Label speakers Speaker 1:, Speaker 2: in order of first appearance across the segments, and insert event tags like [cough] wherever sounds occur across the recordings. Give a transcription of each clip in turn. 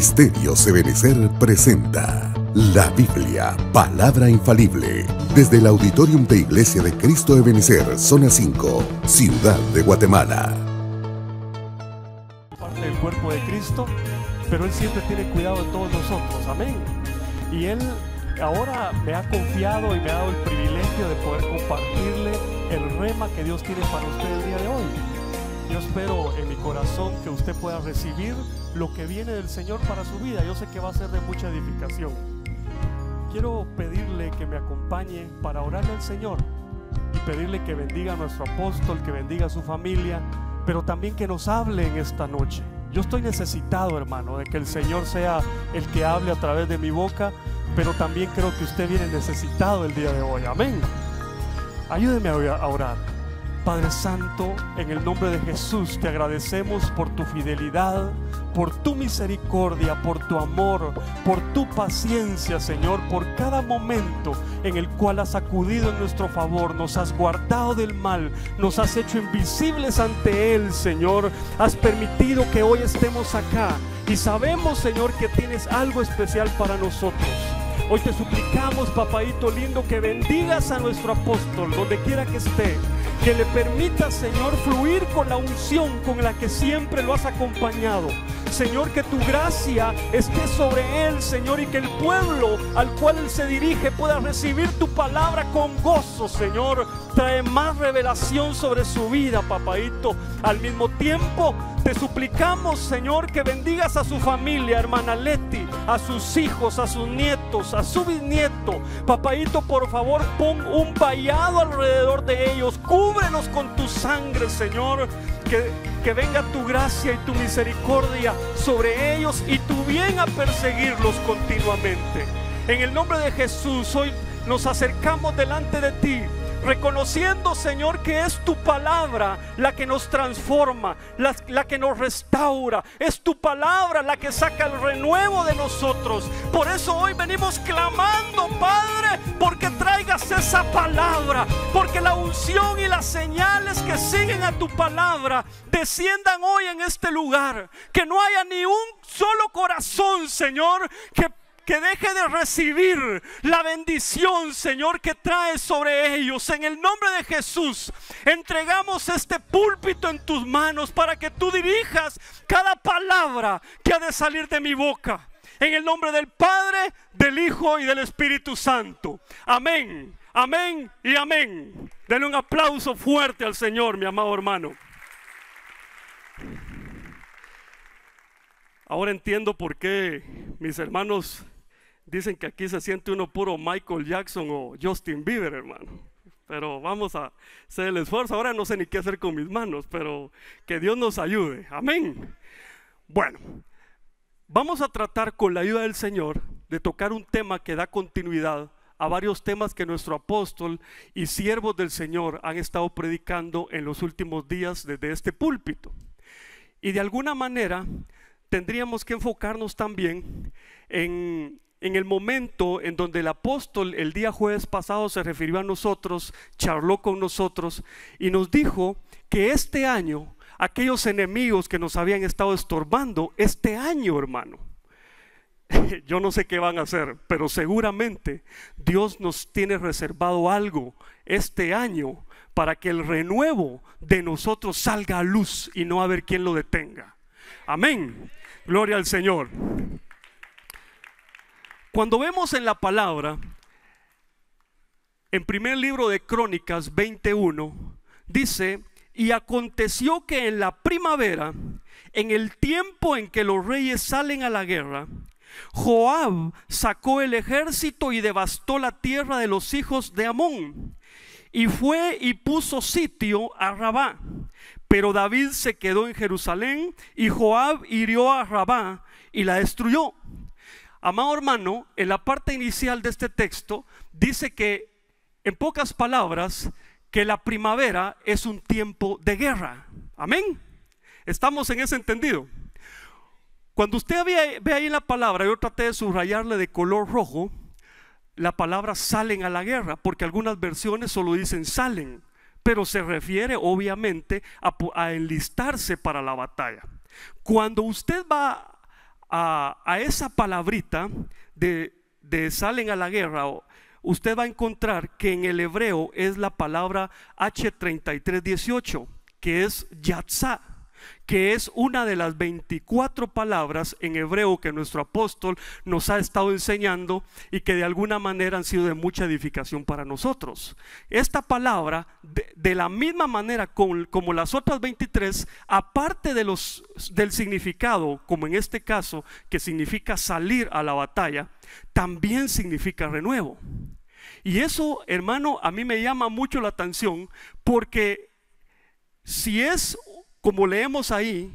Speaker 1: Misterios Ebenecer presenta la Biblia, palabra infalible, desde el Auditorium de Iglesia de Cristo Ebenecer, zona 5, Ciudad de Guatemala. Parte del cuerpo de Cristo, pero Él siempre tiene cuidado de todos nosotros, amén. Y Él ahora me ha confiado y me ha dado el privilegio de poder compartirle el rema que Dios tiene para usted el día de hoy. Yo espero en mi corazón que usted pueda recibir lo que viene del Señor para su vida. Yo sé que va a ser de mucha edificación. Quiero pedirle que me acompañe para orarle al Señor y pedirle que bendiga a nuestro apóstol, que bendiga a su familia, pero también que nos hable en esta noche. Yo estoy necesitado, hermano, de que el Señor sea el que hable a través de mi boca, pero también creo que usted viene necesitado el día de hoy. Amén. Ayúdeme a orar. Padre Santo, en el nombre de Jesús te agradecemos por tu fidelidad, por tu misericordia, por tu amor, por tu paciencia, Señor, por cada momento en el cual has acudido en nuestro favor, nos has guardado del mal, nos has hecho invisibles ante Él, Señor, has permitido que hoy estemos acá y sabemos, Señor, que tienes algo especial para nosotros. Hoy te suplicamos, papadito lindo, que bendigas a nuestro apóstol, donde quiera que esté que le permita, Señor, fluir con la unción con la que siempre lo has acompañado. Señor, que tu gracia esté sobre él, Señor, y que el pueblo al cual él se dirige pueda recibir tu palabra con gozo, Señor. Trae más revelación sobre su vida, papaíto Al mismo tiempo, te suplicamos, Señor, que bendigas a su familia, hermana Leti, a sus hijos, a sus nietos, a su bisnieto. Papayito, por favor, pon un vallado alrededor de ellos. Cúbrenos con tu sangre, Señor. Que, que venga tu gracia y tu misericordia sobre ellos y tu bien a perseguirlos continuamente. En el nombre de Jesús, hoy nos acercamos delante de ti Reconociendo, Señor, que es tu palabra la que nos transforma, la, que nos restaura. Es tu palabra la que saca el renuevo de nosotros. Por eso hoy venimos clamando, Padre, porque traigas esa palabra. Porque la unción y las señales que siguen a tu palabra desciendan hoy en este lugar. Que no haya ni un solo corazón, Señor, que que deje de recibir la bendición, Señor, que trae sobre ellos. En el nombre de Jesús, entregamos este púlpito en tus manos para que tú dirijas cada palabra que ha de salir de mi boca. En el nombre del Padre, del Hijo y del Espíritu Santo. Amén, amén y amén. Denle un aplauso fuerte al Señor, mi amado hermano. Ahora entiendo por qué mis hermanos Dicen que aquí se siente uno puro Michael Jackson o Justin Bieber, hermano. Pero vamos a hacer el esfuerzo. Ahora no sé ni qué hacer con mis manos, pero que Dios nos ayude. Amén. Bueno, vamos a tratar con la ayuda del Señor de tocar un tema que da continuidad a varios temas que nuestro apóstol y siervos del Señor han estado predicando en los últimos días desde este púlpito. Y de alguna manera tendríamos que enfocarnos también en en el momento en donde el apóstol el día jueves pasado se refirió a nosotros, charló con nosotros y nos dijo que este año aquellos enemigos que nos habían estado estorbando, este año hermano, [laughs] yo no sé qué van a hacer, pero seguramente Dios nos tiene reservado algo este año para que el renuevo de nosotros salga a luz y no haber quien lo detenga. Amén. Gloria al Señor. Cuando vemos en la palabra, en primer libro de Crónicas 21, dice, y aconteció que en la primavera, en el tiempo en que los reyes salen a la guerra, Joab sacó el ejército y devastó la tierra de los hijos de Amón. Y fue y puso sitio a Rabá. Pero David se quedó en Jerusalén y Joab hirió a Rabá y la destruyó. Amado hermano, en la parte inicial de este texto dice que, en pocas palabras, que la primavera es un tiempo de guerra. Amén. Estamos en ese entendido. Cuando usted ve, ahí la palabra, yo traté de subrayarle de color rojo, la palabra salen a la guerra, porque algunas versiones solo dicen salen, pero se refiere obviamente a, a enlistarse para la batalla. Cuando usted va a, esa palabrita de, de, salen a la guerra, usted va a encontrar que en el hebreo es la palabra H3318, que es Yatzah que es una de las 24 palabras en hebreo que nuestro apóstol nos ha estado enseñando y que de alguna manera han sido de mucha edificación para nosotros. Esta palabra, de, la misma manera como las otras 23, aparte de los, del significado, como en este caso, que significa salir a la batalla, también significa renuevo. Y eso, hermano, a mí me llama mucho la atención porque si es como leemos ahí,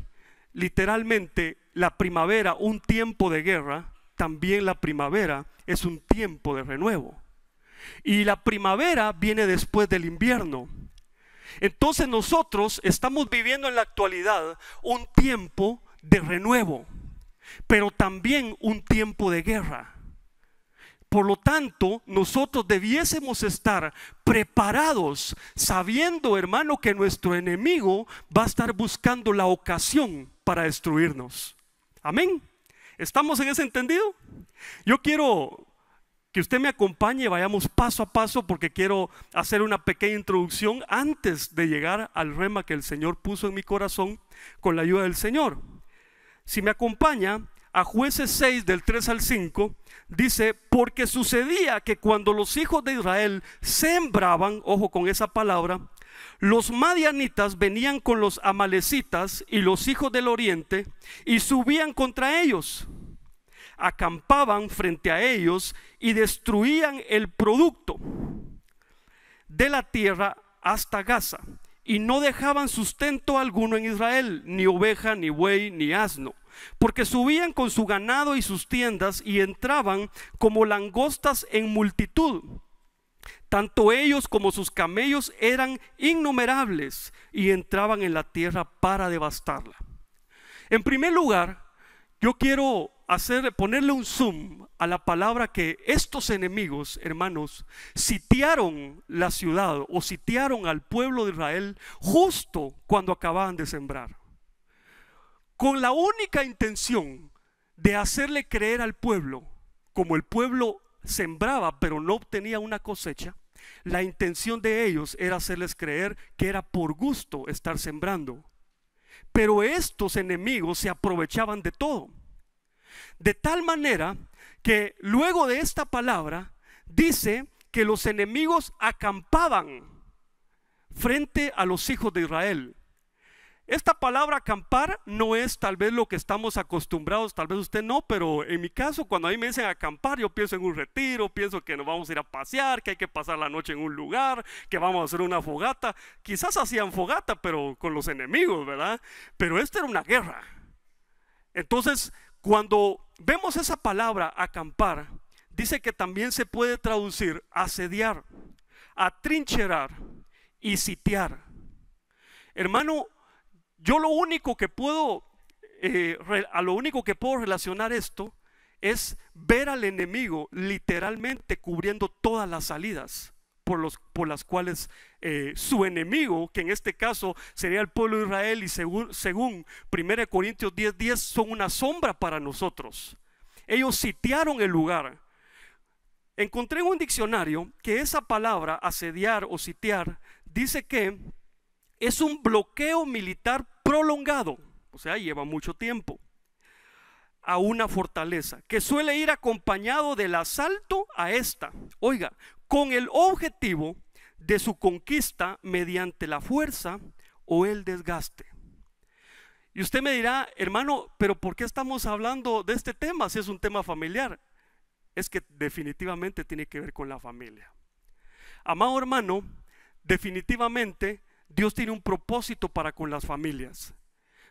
Speaker 1: literalmente la primavera, un tiempo de guerra, también la primavera es un tiempo de renuevo. Y la primavera viene después del invierno. Entonces nosotros estamos viviendo en la actualidad un tiempo de renuevo, pero también un tiempo de guerra. Por lo tanto, nosotros debiésemos estar preparados, sabiendo, hermano, que nuestro enemigo va a estar buscando la ocasión para destruirnos. Amén. ¿Estamos en ese entendido? Yo quiero que usted me acompañe, vayamos paso a paso porque quiero hacer una pequeña introducción antes de llegar al rema que el Señor puso en mi corazón con la ayuda del Señor. Si me acompaña, a jueces 6 del 3 al 5, dice, porque sucedía que cuando los hijos de Israel sembraban, ojo con esa palabra, los madianitas venían con los amalecitas y los hijos del oriente y subían contra ellos, acampaban frente a ellos y destruían el producto de la tierra hasta Gaza y no dejaban sustento alguno en Israel, ni oveja, ni buey, ni asno porque subían con su ganado y sus tiendas y entraban como langostas en multitud. Tanto ellos como sus camellos eran innumerables y entraban en la tierra para devastarla. En primer lugar, yo quiero hacer, ponerle un zoom a la palabra que estos enemigos, hermanos, sitiaron la ciudad o sitiaron al pueblo de Israel justo cuando acababan de sembrar con la única intención de hacerle creer al pueblo, como el pueblo sembraba pero no obtenía una cosecha, la intención de ellos era hacerles creer que era por gusto estar sembrando. Pero estos enemigos se aprovechaban de todo. De tal manera que luego de esta palabra dice que los enemigos acampaban frente a los hijos de Israel. Esta palabra acampar no es tal vez lo que estamos acostumbrados, tal vez usted no, pero en mi caso cuando a mí me dicen acampar, yo pienso en un retiro, pienso que nos vamos a ir a pasear, que hay que pasar la noche en un lugar, que vamos a hacer una fogata. Quizás hacían fogata, pero con los enemigos, ¿verdad? Pero esta era una guerra. Entonces, cuando vemos esa palabra acampar, dice que también se puede traducir asediar, atrincherar y sitiar. Hermano, yo lo único que puedo, eh, a lo único que puedo relacionar esto es ver al enemigo literalmente cubriendo todas las salidas por, los, por las cuales eh, su enemigo, que en este caso sería el pueblo de Israel y según, según 1 Corintios 10:10 10, son una sombra para nosotros. Ellos sitiaron el lugar. Encontré en un diccionario que esa palabra asediar o sitiar dice que es un bloqueo militar prolongado, o sea, lleva mucho tiempo, a una fortaleza, que suele ir acompañado del asalto a esta, oiga, con el objetivo de su conquista mediante la fuerza o el desgaste. Y usted me dirá, hermano, pero ¿por qué estamos hablando de este tema si es un tema familiar? Es que definitivamente tiene que ver con la familia. Amado hermano, definitivamente Dios tiene un propósito para con las familias.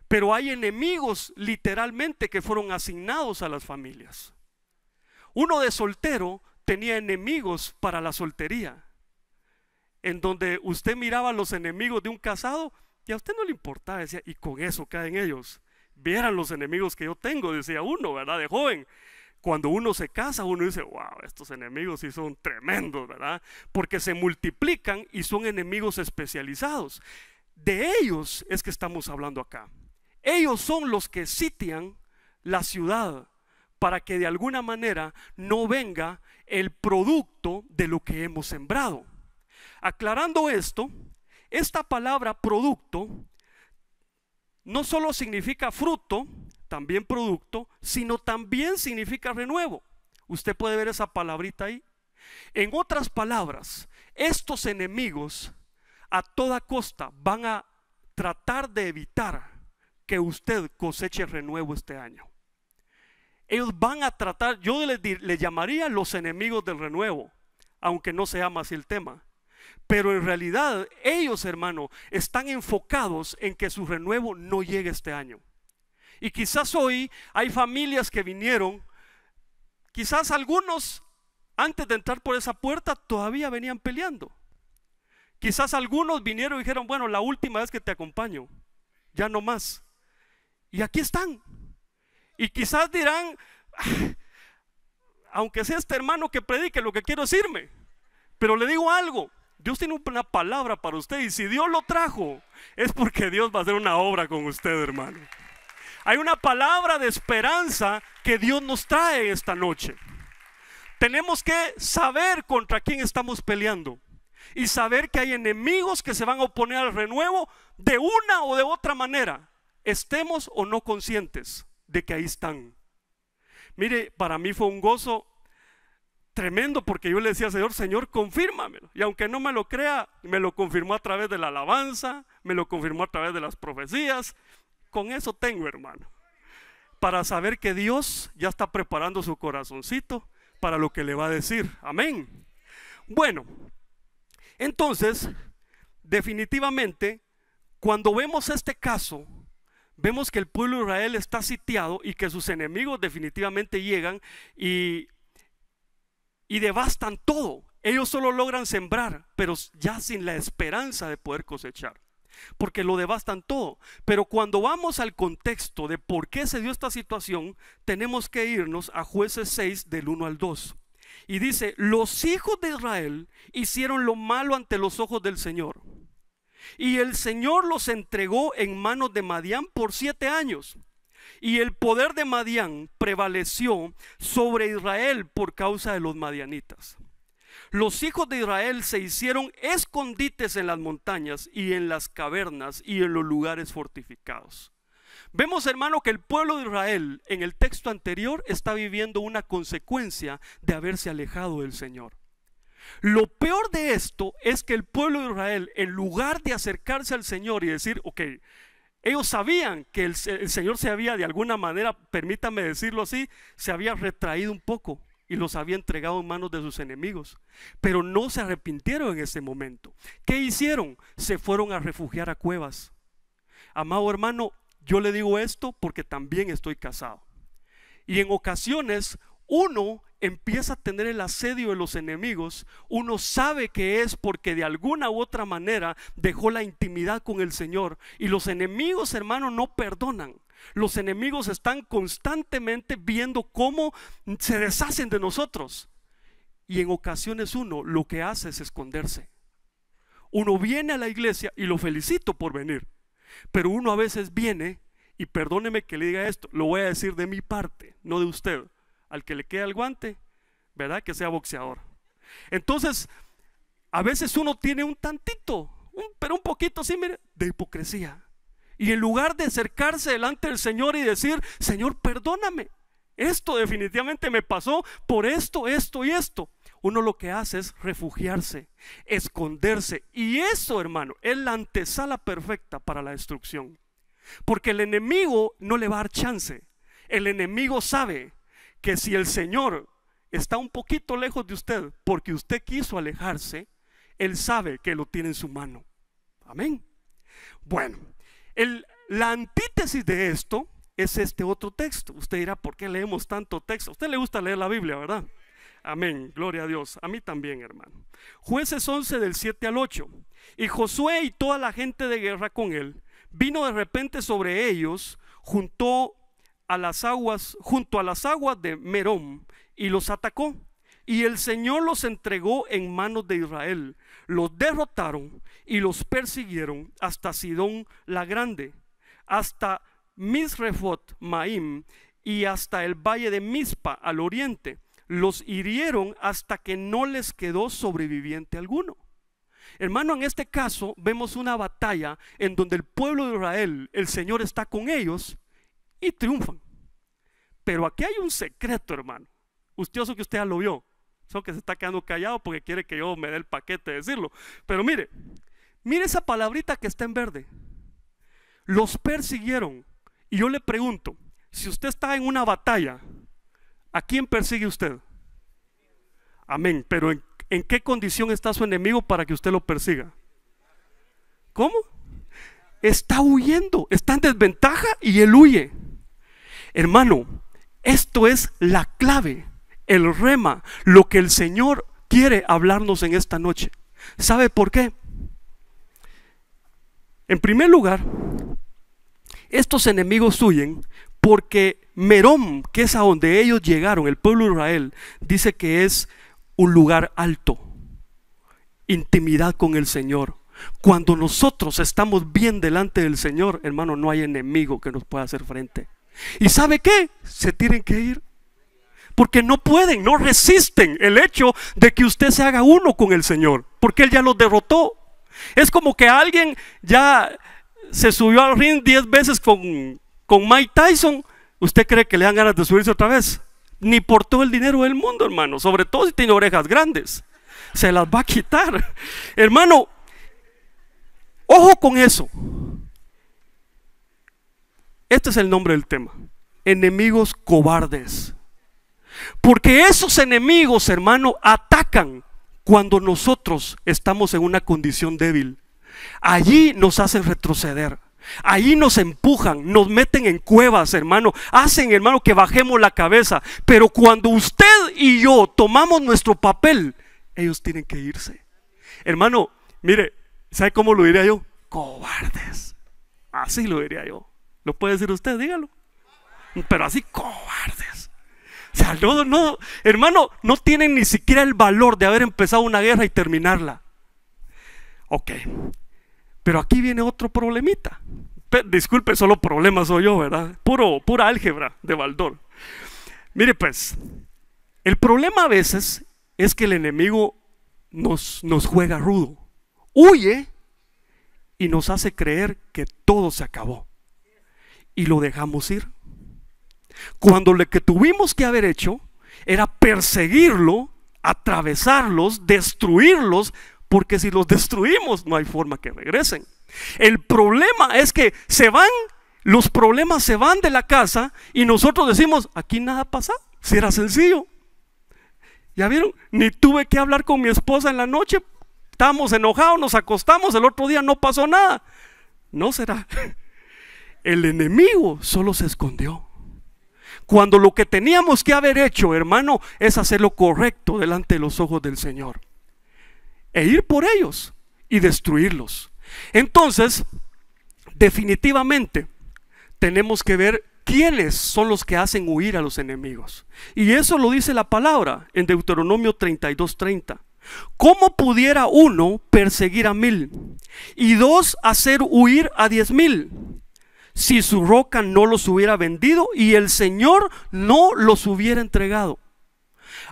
Speaker 1: Pero hay enemigos literalmente que fueron asignados a las familias. Uno de soltero tenía enemigos para la soltería. En donde usted miraba a los enemigos de un casado y a usted no le importaba, decía, y con eso caen ellos. Vieran los enemigos que yo tengo, decía uno, ¿verdad? De joven cuando uno se casa, uno dice, wow, estos enemigos sí son tremendos, ¿verdad? Porque se multiplican y son enemigos especializados. De ellos es que estamos hablando acá. Ellos son los que sitian la ciudad para que de alguna manera no venga el producto de lo que hemos sembrado. Aclarando esto, esta palabra producto no solo significa fruto, también producto, sino también significa renuevo. Usted puede ver esa palabrita ahí. En otras palabras, estos enemigos a toda costa van a tratar de evitar que usted coseche renuevo este año. Ellos van a tratar, yo les, les llamaría los enemigos del renuevo, aunque no se llama así el tema. Pero en realidad ellos, hermano, están enfocados en que su renuevo no llegue este año. Y quizás hoy hay familias que vinieron, quizás algunos antes de entrar por esa puerta todavía venían peleando. Quizás algunos vinieron y dijeron, bueno, la última vez que te acompaño, ya no más. Y aquí están. Y quizás dirán, ah, aunque sea este hermano que predique, lo que quiero decirme Pero le digo algo, Dios tiene una palabra para usted y si Dios lo trajo, es porque Dios va a hacer una obra con usted, hermano. Hay una palabra de esperanza que Dios nos trae esta noche. Tenemos que saber contra quién estamos peleando y saber que hay enemigos que se van a oponer al renuevo de una o de otra manera, estemos o no conscientes de que ahí están. Mire, para mí fue un gozo tremendo porque yo le decía Señor, Señor, confírmamelo. Y aunque no me lo crea, me lo confirmó a través de la alabanza, me lo confirmó a través de las profecías, con eso tengo, hermano. Para saber que Dios ya está preparando su corazoncito para lo que le va a decir. Amén. Bueno, entonces, definitivamente, cuando vemos este caso, vemos que el pueblo de Israel está sitiado y que sus enemigos definitivamente llegan y, y devastan todo. Ellos solo logran sembrar, pero ya sin la esperanza de poder cosechar porque lo devastan todo. Pero cuando vamos al contexto de por qué se dio esta situación, tenemos que irnos a jueces 6 del 1 al 2. Y dice, los hijos de Israel hicieron lo malo ante los ojos del Señor. Y el Señor los entregó en manos de Madián por siete años. Y el poder de Madián prevaleció sobre Israel por causa de los madianitas. Los hijos de Israel se hicieron escondites en las montañas y en las cavernas y en los lugares fortificados. Vemos, hermano, que el pueblo de Israel en el texto anterior está viviendo una consecuencia de haberse alejado del Señor. Lo peor de esto es que el pueblo de Israel, en lugar de acercarse al Señor y decir, ok, ellos sabían que el, Señor se había, de alguna manera, permítame decirlo así, se había retraído un poco y los había entregado en manos de sus enemigos. Pero no se arrepintieron en ese momento. ¿Qué hicieron? Se fueron a refugiar a cuevas. Amado hermano, yo le digo esto porque también estoy casado. Y en ocasiones uno empieza a tener el asedio de los enemigos, uno sabe que es porque de alguna u otra manera dejó la intimidad con el Señor. Y los enemigos, hermano, no perdonan. Los enemigos están constantemente viendo cómo se deshacen de nosotros. Y en ocasiones uno lo que hace es esconderse. Uno viene a la iglesia y lo felicito por venir. Pero uno a veces viene, y perdóneme que le diga esto, lo voy a decir de mi parte, no de usted. Al que le queda el guante, ¿verdad? Que sea boxeador. Entonces, a veces uno tiene un tantito, pero un poquito así, mire, de hipocresía. Y en lugar de acercarse delante del Señor y decir, Señor, perdóname, esto definitivamente me pasó por esto, esto y esto. Uno lo que hace es refugiarse, esconderse. Y eso, hermano, es la antesala perfecta para la destrucción. Porque el enemigo no le va a dar chance. El enemigo sabe que si el Señor está un poquito lejos de usted porque usted quiso alejarse, él sabe que lo tiene en su mano. Amén. Bueno, el, la antítesis de esto es este otro texto. Usted dirá, ¿por qué leemos tanto texto? usted le gusta leer la Biblia, ¿verdad? Amén, gloria a Dios. A mí también, hermano. Jueces 11 del 7 al 8. Y Josué y toda la gente de guerra con él vino de repente sobre ellos, junto a las aguas, junto a las aguas de Merón y los atacó. Y el Señor los entregó en manos de Israel. Los derrotaron y los persiguieron hasta Sidón la Grande, hasta Misrefot Maim y hasta el valle de Mispa al oriente. Los hirieron hasta que no les quedó sobreviviente alguno. Hermano, en este caso vemos una batalla en donde el pueblo de Israel, el Señor está con ellos y triunfan. Pero aquí hay un secreto, hermano. Usted, que usted ya lo vio, Solo que se está quedando callado porque quiere que yo me dé el paquete de decirlo. Pero mire, Mire esa palabrita que está en verde. Los persiguieron. Y yo le pregunto, si usted está en una batalla, ¿a quién persigue usted? Amén. Pero ¿en, ¿en qué condición está su enemigo para que usted lo persiga? ¿Cómo? Está huyendo, está en desventaja y él huye. Hermano, esto es la clave, el rema, lo que el Señor quiere hablarnos en esta noche. ¿Sabe por qué? En primer lugar, estos enemigos huyen porque Merom que es a donde ellos llegaron, el pueblo de Israel, dice que es un lugar alto, intimidad con el Señor. Cuando nosotros estamos bien delante del Señor, hermano, no hay enemigo que nos pueda hacer frente. ¿Y sabe qué? Se tienen que ir. Porque no pueden, no resisten el hecho de que usted se haga uno con el Señor, porque Él ya los derrotó. Es como que alguien ya se subió al ring 10 veces con, Mike Tyson. ¿Usted cree que le dan ganas de subirse otra vez? Ni por todo el dinero del mundo, hermano. Sobre todo si tiene orejas grandes. Se las va a quitar. Hermano, ojo con eso. Este es el nombre del tema. Enemigos cobardes. Porque esos enemigos, hermano, atacan cuando nosotros estamos en una condición débil. Allí nos hacen retroceder. Allí nos empujan, nos meten en cuevas, hermano. Hacen, hermano, que bajemos la cabeza. Pero cuando usted y yo tomamos nuestro papel, ellos tienen que irse. Hermano, mire, ¿sabe cómo lo diría yo? Cobardes. Así lo diría yo. ¿Lo puede decir usted? Dígalo. Pero así, cobardes. O no, hermano, no tienen ni siquiera el valor de haber empezado una guerra y terminarla. Ok, pero aquí viene otro problemita. disculpe, solo problemas soy yo, ¿verdad? Puro, pura álgebra de Baldor. Mire, pues, el problema a veces es que el enemigo nos, nos juega rudo, huye y nos hace creer que todo se acabó. Y lo dejamos ir. Cuando lo que tuvimos que haber hecho era perseguirlo, atravesarlos, destruirlos, porque si los destruimos no hay forma que regresen. El problema es que se van, los problemas se van de la casa y nosotros decimos, aquí nada pasa, si era sencillo. ¿Ya vieron? Ni tuve que hablar con mi esposa en la noche, estábamos enojados, nos acostamos, el otro día no pasó nada. No será. [laughs] El enemigo solo se escondió cuando lo que teníamos que haber hecho, hermano, es hacer lo correcto delante de los ojos del Señor. E ir por ellos y destruirlos. Entonces, definitivamente, tenemos que ver quiénes son los que hacen huir a los enemigos. Y eso lo dice la palabra en Deuteronomio 32:30. ¿Cómo pudiera uno perseguir a mil y dos hacer huir a diez mil? si su roca no los hubiera vendido y el Señor no los hubiera entregado.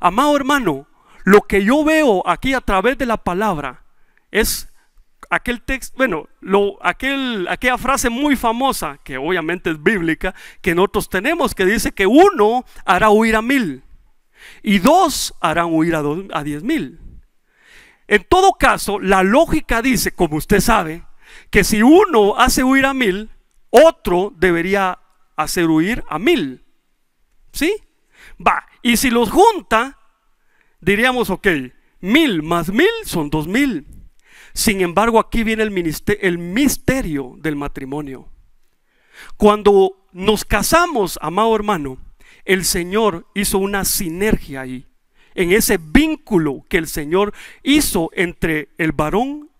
Speaker 1: Amado hermano, lo que yo veo aquí a través de la palabra es aquel texto, bueno, lo, aquel, aquella frase muy famosa, que obviamente es bíblica, que nosotros tenemos, que dice que uno hará huir a mil y dos harán huir a, a diez mil. En todo caso, la lógica dice, como usted sabe, que si uno hace huir a mil, otro debería hacer huir a mil. ¿Sí? Va, y si los junta, diríamos, ok, mil más mil son dos mil. Sin embargo, aquí viene el, misterio del matrimonio. Cuando nos casamos, amado hermano, el Señor hizo una sinergia ahí, en ese vínculo que el Señor hizo entre el varón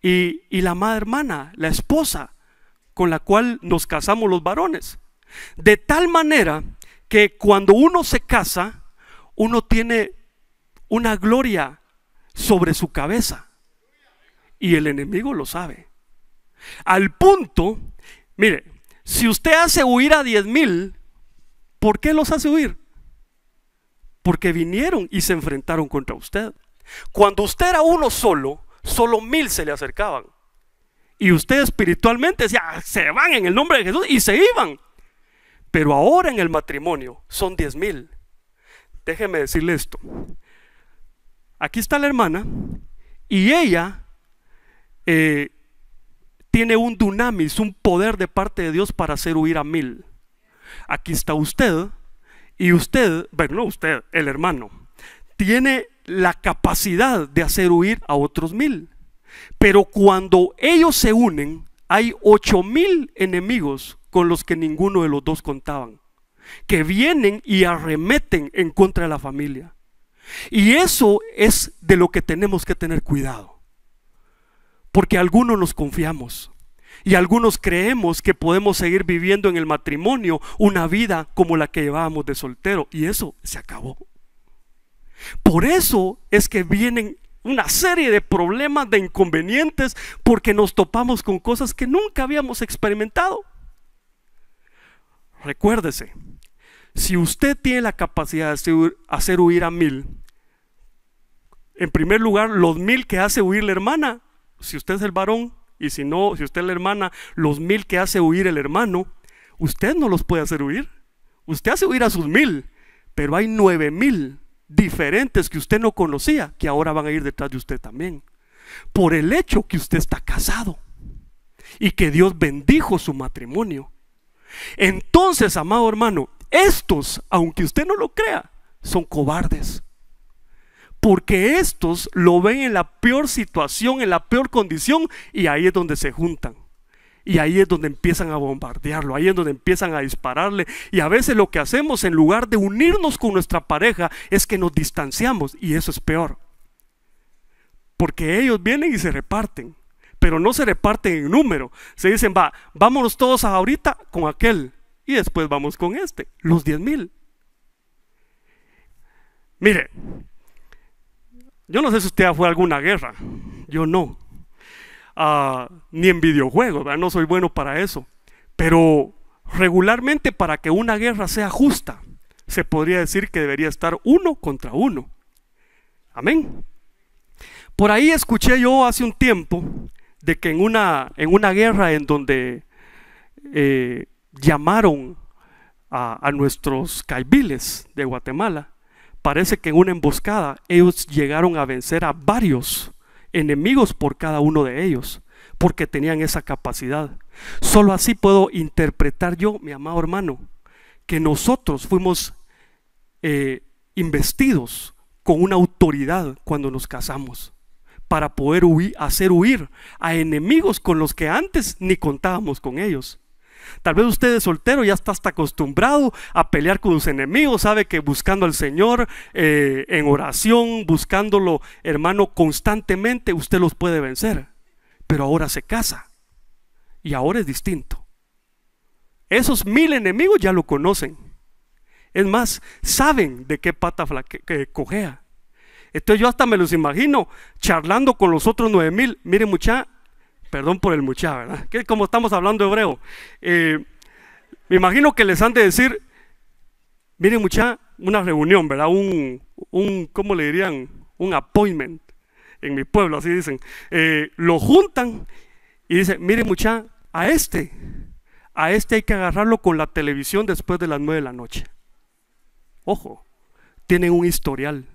Speaker 1: y, y la madre hermana, la esposa con la cual nos casamos los varones. De tal manera que cuando uno se casa, uno tiene una gloria sobre su cabeza. Y el enemigo lo sabe. Al punto, mire, si usted hace huir a diez mil, ¿por qué los hace huir? Porque vinieron y se enfrentaron contra usted. Cuando usted era uno solo, solo mil se le acercaban. Y usted espiritualmente decía, ah, se van en el nombre de Jesús y se iban. Pero ahora en el matrimonio son diez mil. Déjeme decirle esto. Aquí está la hermana y ella eh, tiene un dunamis, un poder de parte de Dios para hacer huir a mil. Aquí está usted y usted, bueno, no usted, el hermano, tiene la capacidad de hacer huir a otros mil. Pero cuando ellos se unen, hay ocho mil enemigos con los que ninguno de los dos contaban, que vienen y arremeten en contra de la familia. Y eso es de lo que tenemos que tener cuidado. Porque algunos nos confiamos y algunos creemos que podemos seguir viviendo en el matrimonio una vida como la que llevábamos de soltero. Y eso se acabó. Por eso es que vienen una serie de problemas, de inconvenientes, porque nos topamos con cosas que nunca habíamos experimentado. Recuérdese, si usted tiene la capacidad de hacer huir a mil, en primer lugar, los mil que hace huir la hermana, si usted es el varón, y si no, si usted es la hermana, los mil que hace huir el hermano, usted no los puede hacer huir. Usted hace huir a sus mil, pero hay nueve mil diferentes que usted no conocía, que ahora van a ir detrás de usted también. Por el hecho que usted está casado y que Dios bendijo su matrimonio. Entonces, amado hermano, estos, aunque usted no lo crea, son cobardes. Porque estos lo ven en la peor situación, en la peor condición, y ahí es donde se juntan. Y ahí es donde empiezan a bombardearlo, ahí es donde empiezan a dispararle. Y a veces lo que hacemos en lugar de unirnos con nuestra pareja es que nos distanciamos y eso es peor. Porque ellos vienen y se reparten, pero no se reparten en número. Se dicen, va, vámonos todos ahorita con aquel y después vamos con este, los 10 mil. Mire, yo no sé si usted fue a alguna guerra, yo no ni en videojuegos, no soy bueno para eso. Pero regularmente para que una guerra sea justa, se podría decir que debería estar uno contra uno. Amén. Por ahí escuché yo hace un tiempo de que en una, en una guerra en donde eh, llamaron a, nuestros caibiles de Guatemala, parece que en una emboscada ellos llegaron a vencer a varios enemigos por cada uno de ellos, porque tenían esa capacidad. Solo así puedo interpretar yo, mi amado hermano, que nosotros fuimos eh, investidos con una autoridad cuando nos casamos para poder hacer huir a enemigos con los que antes ni contábamos con ellos. Tal vez usted es soltero, ya está hasta acostumbrado a pelear con sus enemigos, sabe que buscando al Señor eh, en oración, buscándolo, hermano, constantemente, usted los puede vencer. Pero ahora se casa y ahora es distinto. Esos mil enemigos ya lo conocen. Es más, saben de qué pata que cojea. Entonces yo hasta me los imagino charlando con los otros nueve mil. Miren mucha, Perdón por el mucha, ¿verdad? Que como estamos hablando hebreo, eh, me imagino que les han de decir, miren mucha, una reunión, ¿verdad? Un, un, ¿cómo le dirían? Un appointment en mi pueblo, así dicen. Eh, lo juntan y dicen, miren mucha, a este, a este hay que agarrarlo con la televisión después de las nueve de la noche. Ojo, tienen un historial.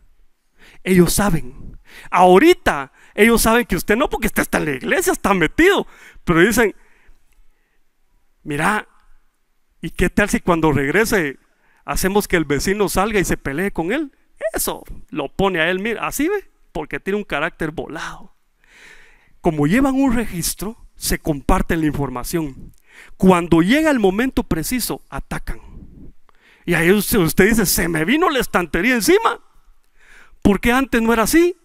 Speaker 1: Ellos saben. Ahorita ellos saben que usted no, porque usted está en la iglesia, está metido. Pero dicen, mira, ¿y qué tal si cuando regrese hacemos que el vecino salga y se pelee con él? Eso lo pone a él, mira, así ve, porque tiene un carácter volado. Como llevan un registro, se comparten la información. Cuando llega el momento preciso, atacan. Y ahí usted, usted dice, se me vino la estantería encima. Porque antes no era así?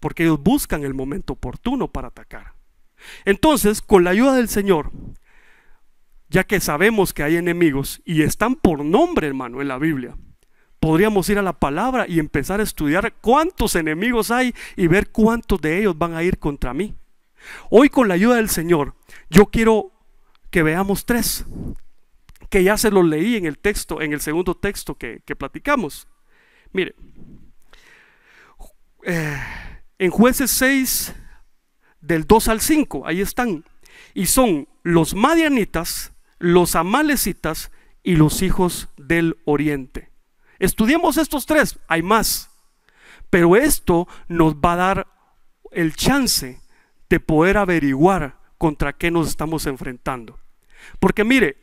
Speaker 1: porque ellos buscan el momento oportuno para atacar. Entonces, con la ayuda del Señor, ya que sabemos que hay enemigos y están por nombre, hermano, en la Biblia, podríamos ir a la palabra y empezar a estudiar cuántos enemigos hay y ver cuántos de ellos van a ir contra mí. Hoy con la ayuda del Señor, yo quiero que veamos tres, que ya se los leí en el texto, en el segundo texto que, platicamos. Mire, eh, en jueces 6, del 2 al 5, ahí están. Y son los madianitas, los amalecitas y los hijos del oriente. Estudiemos estos tres, hay más. Pero esto nos va a dar el chance de poder averiguar contra qué nos estamos enfrentando. Porque mire,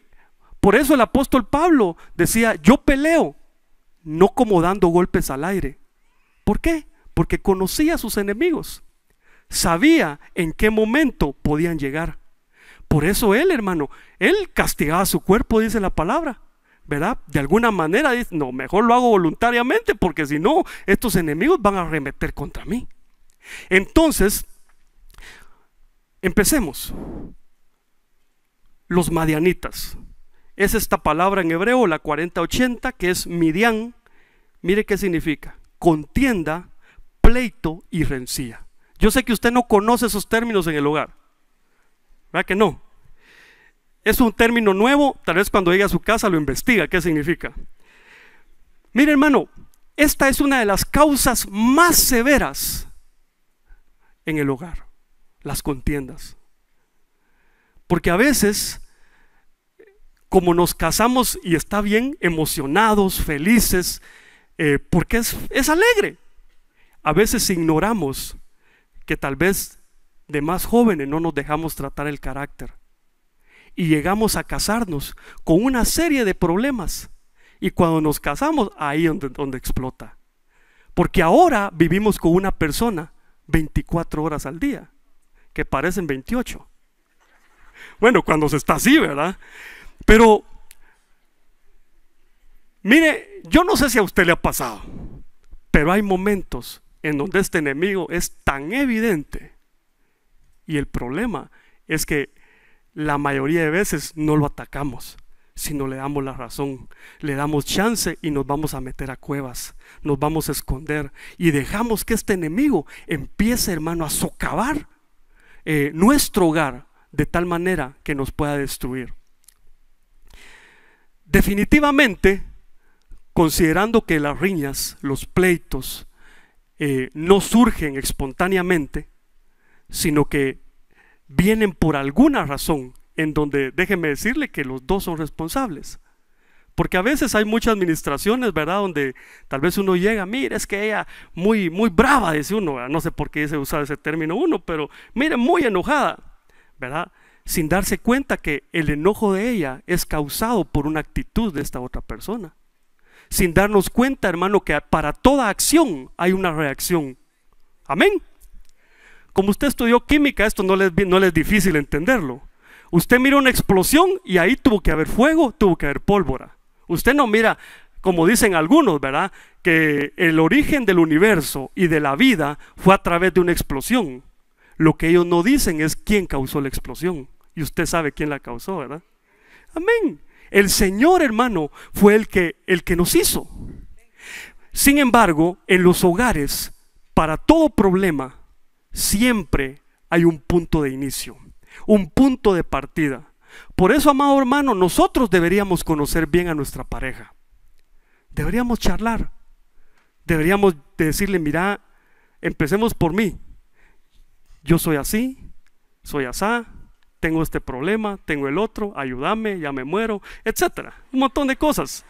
Speaker 1: por eso el apóstol Pablo decía, yo peleo, no como dando golpes al aire. ¿Por qué? porque conocía a sus enemigos, sabía en qué momento podían llegar. Por eso él, hermano, él castigaba su cuerpo, dice la palabra, ¿verdad? De alguna manera dice, no, mejor lo hago voluntariamente, porque si no, estos enemigos van a arremeter contra mí. Entonces, empecemos. Los madianitas. Es esta palabra en hebreo, la 4080, que es midian. Mire qué significa. Contienda pleito y rencía. Yo sé que usted no conoce esos términos en el hogar. ¿Verdad que no? Es un término nuevo, tal vez cuando llegue a su casa lo investiga, qué significa. Mire hermano, esta es una de las causas más severas en el hogar, las contiendas. Porque a veces, como nos casamos y está bien, emocionados, felices, eh, porque es alegre, a veces ignoramos que tal vez de más jóvenes no nos dejamos tratar el carácter. Y llegamos a casarnos con una serie de problemas. Y cuando nos casamos, ahí es donde, donde explota. Porque ahora vivimos con una persona 24 horas al día, que parecen 28. Bueno, cuando se está así, ¿verdad? Pero, mire, yo no sé si a usted le ha pasado, pero hay momentos en donde este enemigo es tan evidente. Y el problema es que la mayoría de veces no lo atacamos, sino le damos la razón, le damos chance y nos vamos a meter a cuevas, nos vamos a esconder y dejamos que este enemigo empiece, hermano, a socavar eh, nuestro hogar de tal manera que nos pueda destruir. Definitivamente, considerando que las riñas, los pleitos, eh, no surgen espontáneamente, sino que vienen por alguna razón en donde déjenme decirle que los dos son responsables. Porque a veces hay muchas administraciones, ¿verdad? Donde tal vez uno llega, mire, es que ella muy, muy brava, dice uno, no sé por qué se usa ese término uno, pero mire, muy enojada, ¿verdad? Sin darse cuenta que el enojo de ella es causado por una actitud de esta otra persona sin darnos cuenta, hermano, que para toda acción hay una reacción. Amén. Como usted estudió química, esto no le, no es difícil entenderlo. Usted mira una explosión y ahí tuvo que haber fuego, tuvo que haber pólvora. Usted no mira, como dicen algunos, ¿verdad? Que el origen del universo y de la vida fue a través de una explosión. Lo que ellos no dicen es quién causó la explosión. Y usted sabe quién la causó, ¿verdad? Amén. El Señor, hermano, fue el que, el que nos hizo. Sin embargo, en los hogares, para todo problema, siempre hay un punto de inicio, un punto de partida. Por eso, amado hermano, nosotros deberíamos conocer bien a nuestra pareja. Deberíamos charlar. Deberíamos decirle, mira, empecemos por mí. Yo soy así, soy así tengo este problema, tengo el otro, ayúdame, ya me muero, etcétera, un montón de cosas.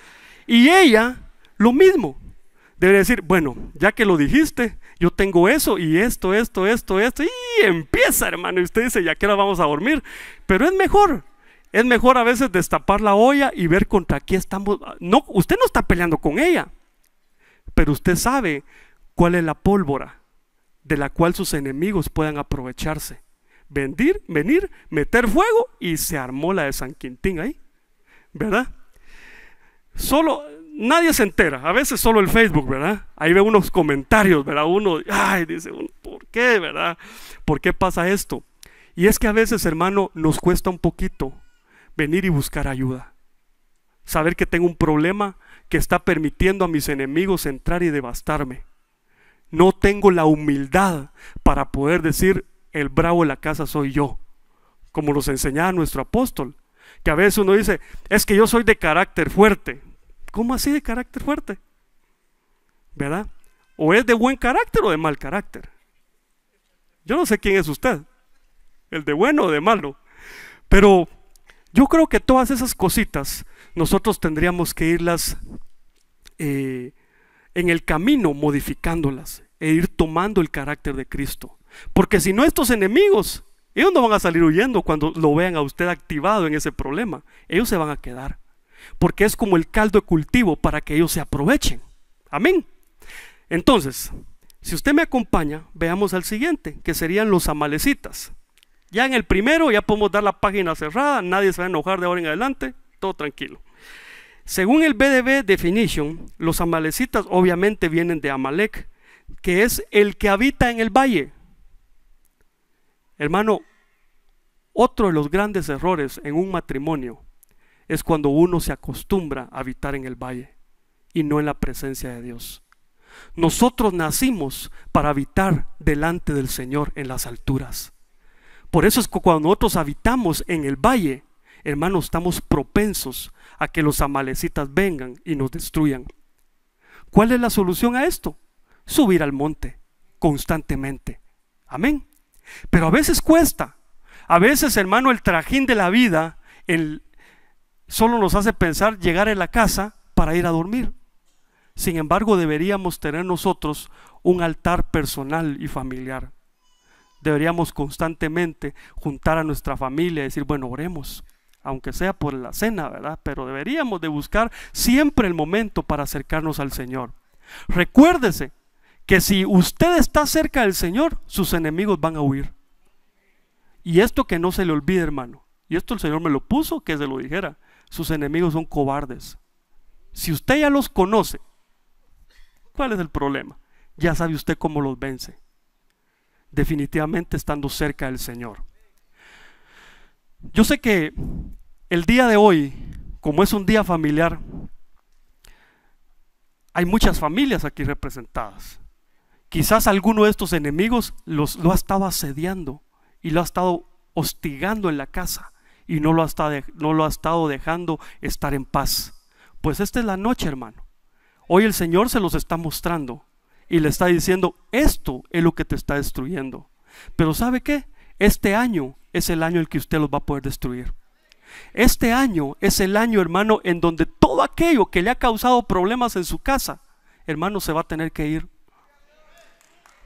Speaker 1: Y ella, lo mismo, debe decir, bueno, ya que lo dijiste, yo tengo eso y esto, esto, esto, esto, y empieza, hermano, y usted dice, ya que ahora vamos a dormir, pero es mejor. Es mejor a veces destapar la olla y ver contra qué estamos. No, usted no está peleando con ella, pero usted sabe cuál es la pólvora de la cual sus enemigos puedan aprovecharse. Vendir, venir, meter fuego y se armó la de San Quintín ahí, ¿verdad? Solo, nadie se entera, a veces solo el Facebook, ¿verdad? Ahí ve unos comentarios, ¿verdad? Uno, ay, dice, ¿por qué, verdad? ¿Por qué pasa esto? Y es que a veces, hermano, nos cuesta un poquito venir y buscar ayuda. Saber que tengo un problema que está permitiendo a mis enemigos entrar y devastarme. No tengo la humildad para poder decir, el bravo de la casa soy yo, como nos enseñaba nuestro apóstol, que a veces uno dice, es que yo soy de carácter fuerte. ¿Cómo así de carácter fuerte? ¿Verdad? O es de buen carácter o de mal carácter. Yo no sé quién es usted, el de bueno o de malo. Pero yo creo que todas esas cositas nosotros tendríamos que irlas eh, en el camino modificándolas e ir tomando el carácter de Cristo. Porque si no, estos enemigos, ellos no van a salir huyendo cuando lo vean a usted activado en ese problema. Ellos se van a quedar. Porque es como el caldo de cultivo para que ellos se aprovechen. Amén. Entonces, si usted me acompaña, veamos al siguiente, que serían los amalecitas. Ya en el primero ya podemos dar la página cerrada, nadie se va a enojar de ahora en adelante, todo tranquilo. Según el BDB Definition, los amalecitas obviamente vienen de Amalek, que es el que habita en el valle. Hermano, otro de los grandes errores en un matrimonio es cuando uno se acostumbra a habitar en el valle y no en la presencia de Dios. Nosotros nacimos para habitar delante del Señor en las alturas. Por eso es que cuando nosotros habitamos en el valle, hermano, estamos propensos a que los amalecitas vengan y nos destruyan. ¿Cuál es la solución a esto? Subir al monte constantemente. Amén. Pero a veces cuesta. A veces, hermano, el trajín de la vida solo nos hace pensar llegar a la casa para ir a dormir. Sin embargo, deberíamos tener nosotros un altar personal y familiar. Deberíamos constantemente juntar a nuestra familia y decir, bueno, oremos, aunque sea por la cena, ¿verdad? Pero deberíamos de buscar siempre el momento para acercarnos al Señor. Recuérdese que si usted está cerca del Señor, sus enemigos van a huir. Y esto que no se le olvide, hermano. Y esto el Señor me lo puso que se lo dijera. Sus enemigos son cobardes. Si usted ya los conoce, ¿cuál es el problema? Ya sabe usted cómo los vence. Definitivamente estando cerca del Señor. Yo sé que el día de hoy, como es un día familiar, hay muchas familias aquí representadas. Quizás alguno de estos enemigos los, lo ha estado asediando y lo ha estado hostigando en la casa y no lo, ha estado, no lo ha estado dejando estar en paz. Pues esta es la noche, hermano. Hoy el Señor se los está mostrando y le está diciendo, esto es lo que te está destruyendo. Pero ¿sabe qué? Este año es el año en el que usted los va a poder destruir. Este año es el año, hermano, en donde todo aquello que le ha causado problemas en su casa, hermano, se va a tener que ir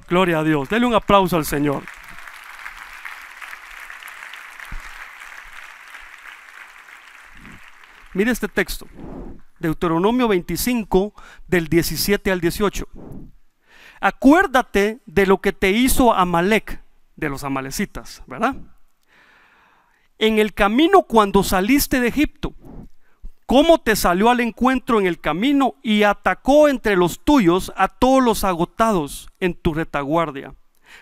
Speaker 1: Gloria a Dios. Dele un aplauso al Señor. Mire este texto. Deuteronomio 25 del 17 al 18. Acuérdate de lo que te hizo Amalek, de los amalecitas, ¿verdad? En el camino cuando saliste de Egipto cómo te salió al encuentro en el camino y atacó entre los tuyos a todos los agotados en tu retaguardia,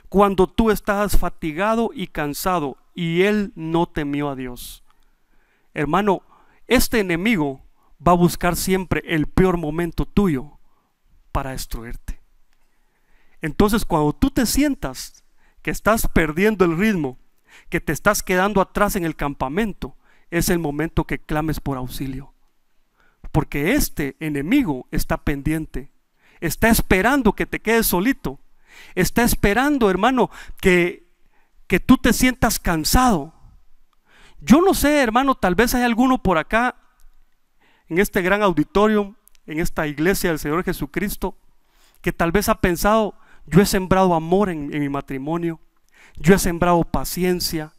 Speaker 1: cuando tú estabas fatigado y cansado y él no temió a Dios. Hermano, este enemigo va a buscar siempre el peor momento tuyo para destruirte. Entonces cuando tú te sientas que estás perdiendo el ritmo, que te estás quedando atrás en el campamento, es el momento que clames por auxilio. Porque este enemigo está pendiente, está esperando que te quedes solito, está esperando, hermano, que, que tú te sientas cansado. Yo no sé, hermano, tal vez hay alguno por acá, en este gran auditorio, en esta iglesia del Señor Jesucristo, que tal vez ha pensado, yo he sembrado amor en, en mi matrimonio, yo he sembrado paciencia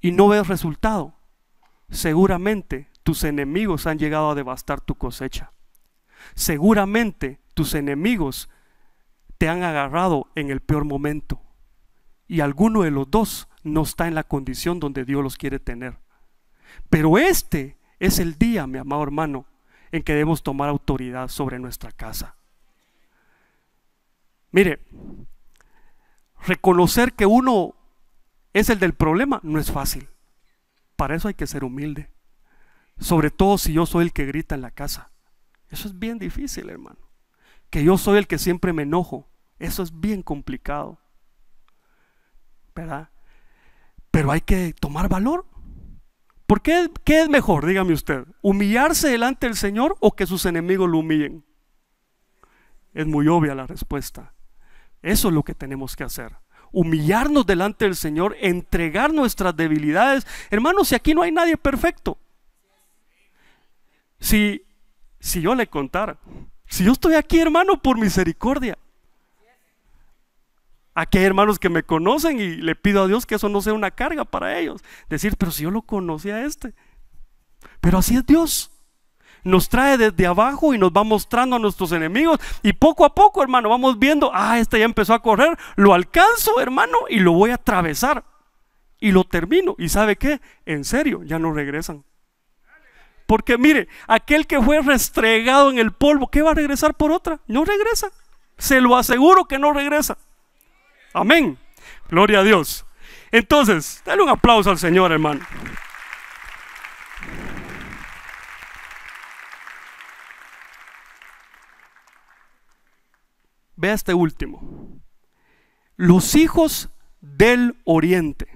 Speaker 1: y no veo resultado. Seguramente tus enemigos han llegado a devastar tu cosecha. Seguramente tus enemigos te han agarrado en el peor momento. Y alguno de los dos no está en la condición donde Dios los quiere tener. Pero este es el día, mi amado hermano, en que debemos tomar autoridad sobre nuestra casa. Mire, reconocer que uno es el del problema no es fácil. Para eso hay que ser humilde. Sobre todo si yo soy el que grita en la casa. Eso es bien difícil, hermano. Que yo soy el que siempre me enojo. Eso es bien complicado. ¿Verdad? Pero hay que tomar valor. ¿Por qué, es mejor, dígame usted? ¿Humillarse delante del Señor o que sus enemigos lo humillen? Es muy obvia la respuesta. Eso es lo que tenemos que hacer. Humillarnos delante del Señor, entregar nuestras debilidades. Hermanos, si aquí no hay nadie perfecto, si, si yo le contara, si yo estoy aquí, hermano, por misericordia. Aquí hay hermanos que me conocen y le pido a Dios que eso no sea una carga para ellos. Decir, pero si yo lo conocí a este. Pero así es Dios. Nos trae desde abajo y nos va mostrando a nuestros enemigos. Y poco a poco, hermano, vamos viendo, ah, este ya empezó a correr, lo alcanzo, hermano, y lo voy a atravesar. Y lo termino. ¿Y sabe qué? En serio, ya no regresan. Porque mire, aquel que fue restregado en el polvo, ¿qué va a regresar por otra? No regresa. Se lo aseguro que no regresa. Amén. Gloria a Dios. Entonces, dale un aplauso al Señor, hermano. Vea este último. Los hijos del oriente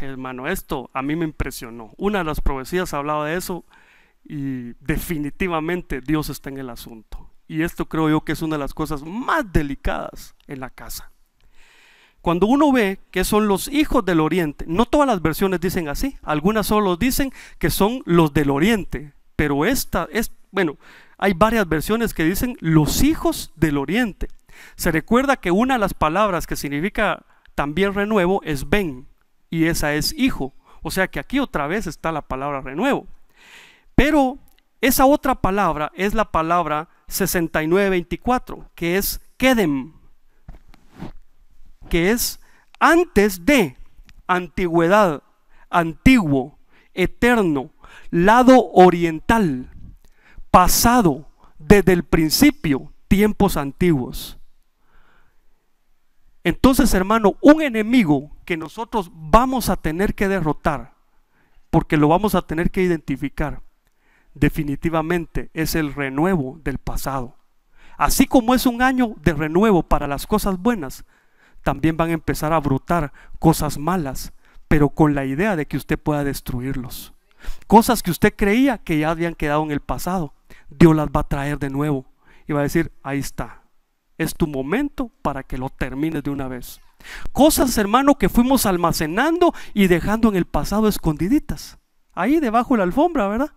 Speaker 1: hermano, esto a mí me impresionó. Una de las profecías hablaba de eso y definitivamente Dios está en el asunto. Y esto creo yo que es una de las cosas más delicadas en la casa. Cuando uno ve que son los hijos del oriente, no todas las versiones dicen así, algunas solo dicen que son los del oriente, pero esta es, bueno, hay varias versiones que dicen los hijos del oriente. Se recuerda que una de las palabras que significa también renuevo es ven, y esa es hijo. O sea que aquí otra vez está la palabra renuevo. Pero esa otra palabra es la palabra 6924, que es Kedem, que es antes de antigüedad, antiguo, eterno, lado oriental, pasado, desde el principio, tiempos antiguos. Entonces, hermano, un enemigo que nosotros vamos a tener que derrotar, porque lo vamos a tener que identificar, definitivamente es el renuevo del pasado. Así como es un año de renuevo para las cosas buenas, también van a empezar a brotar cosas malas, pero con la idea de que usted pueda destruirlos. Cosas que usted creía que ya habían quedado en el pasado, Dios las va a traer de nuevo y va a decir, ahí está, es tu momento para que lo termines de una vez. Cosas, hermano, que fuimos almacenando y dejando en el pasado escondiditas. Ahí debajo de la alfombra, ¿verdad?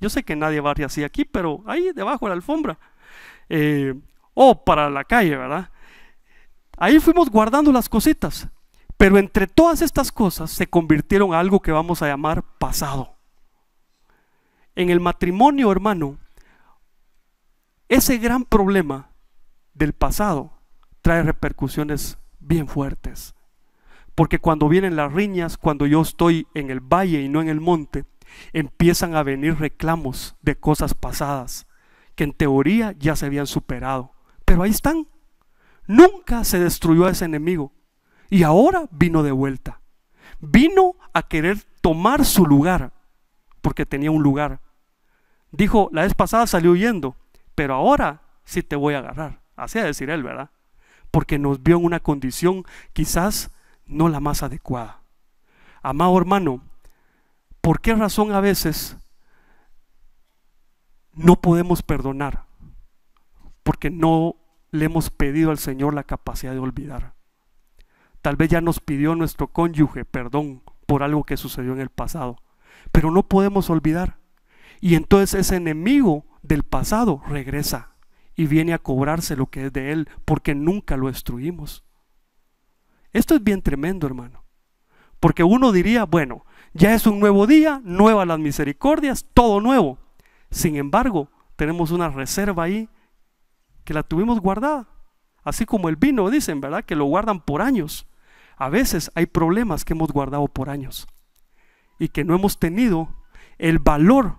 Speaker 1: Yo sé que nadie barre así aquí, pero ahí debajo de la alfombra. Eh, o para la calle, ¿verdad? Ahí fuimos guardando las cositas. Pero entre todas estas cosas se convirtieron a algo que vamos a llamar pasado. En el matrimonio, hermano, ese gran problema del pasado trae repercusiones bien fuertes. Porque cuando vienen las riñas, cuando yo estoy en el valle y no en el monte, empiezan a venir reclamos de cosas pasadas que en teoría ya se habían superado. Pero ahí están. Nunca se destruyó a ese enemigo. Y ahora vino de vuelta. Vino a querer tomar su lugar, porque tenía un lugar. Dijo, la vez pasada salió huyendo, pero ahora sí te voy a agarrar así a decir él, ¿verdad? Porque nos vio en una condición quizás no la más adecuada. Amado hermano, ¿por qué razón a veces no podemos perdonar? Porque no le hemos pedido al Señor la capacidad de olvidar. Tal vez ya nos pidió nuestro cónyuge perdón por algo que sucedió en el pasado, pero no podemos olvidar. Y entonces ese enemigo del pasado regresa y viene a cobrarse lo que es de Él porque nunca lo destruimos. Esto es bien tremendo, hermano. Porque uno diría, bueno, ya es un nuevo día, nuevas las misericordias, todo nuevo. Sin embargo, tenemos una reserva ahí que la tuvimos guardada. Así como el vino, dicen, ¿verdad? Que lo guardan por años. A veces hay problemas que hemos guardado por años y que no hemos tenido el valor,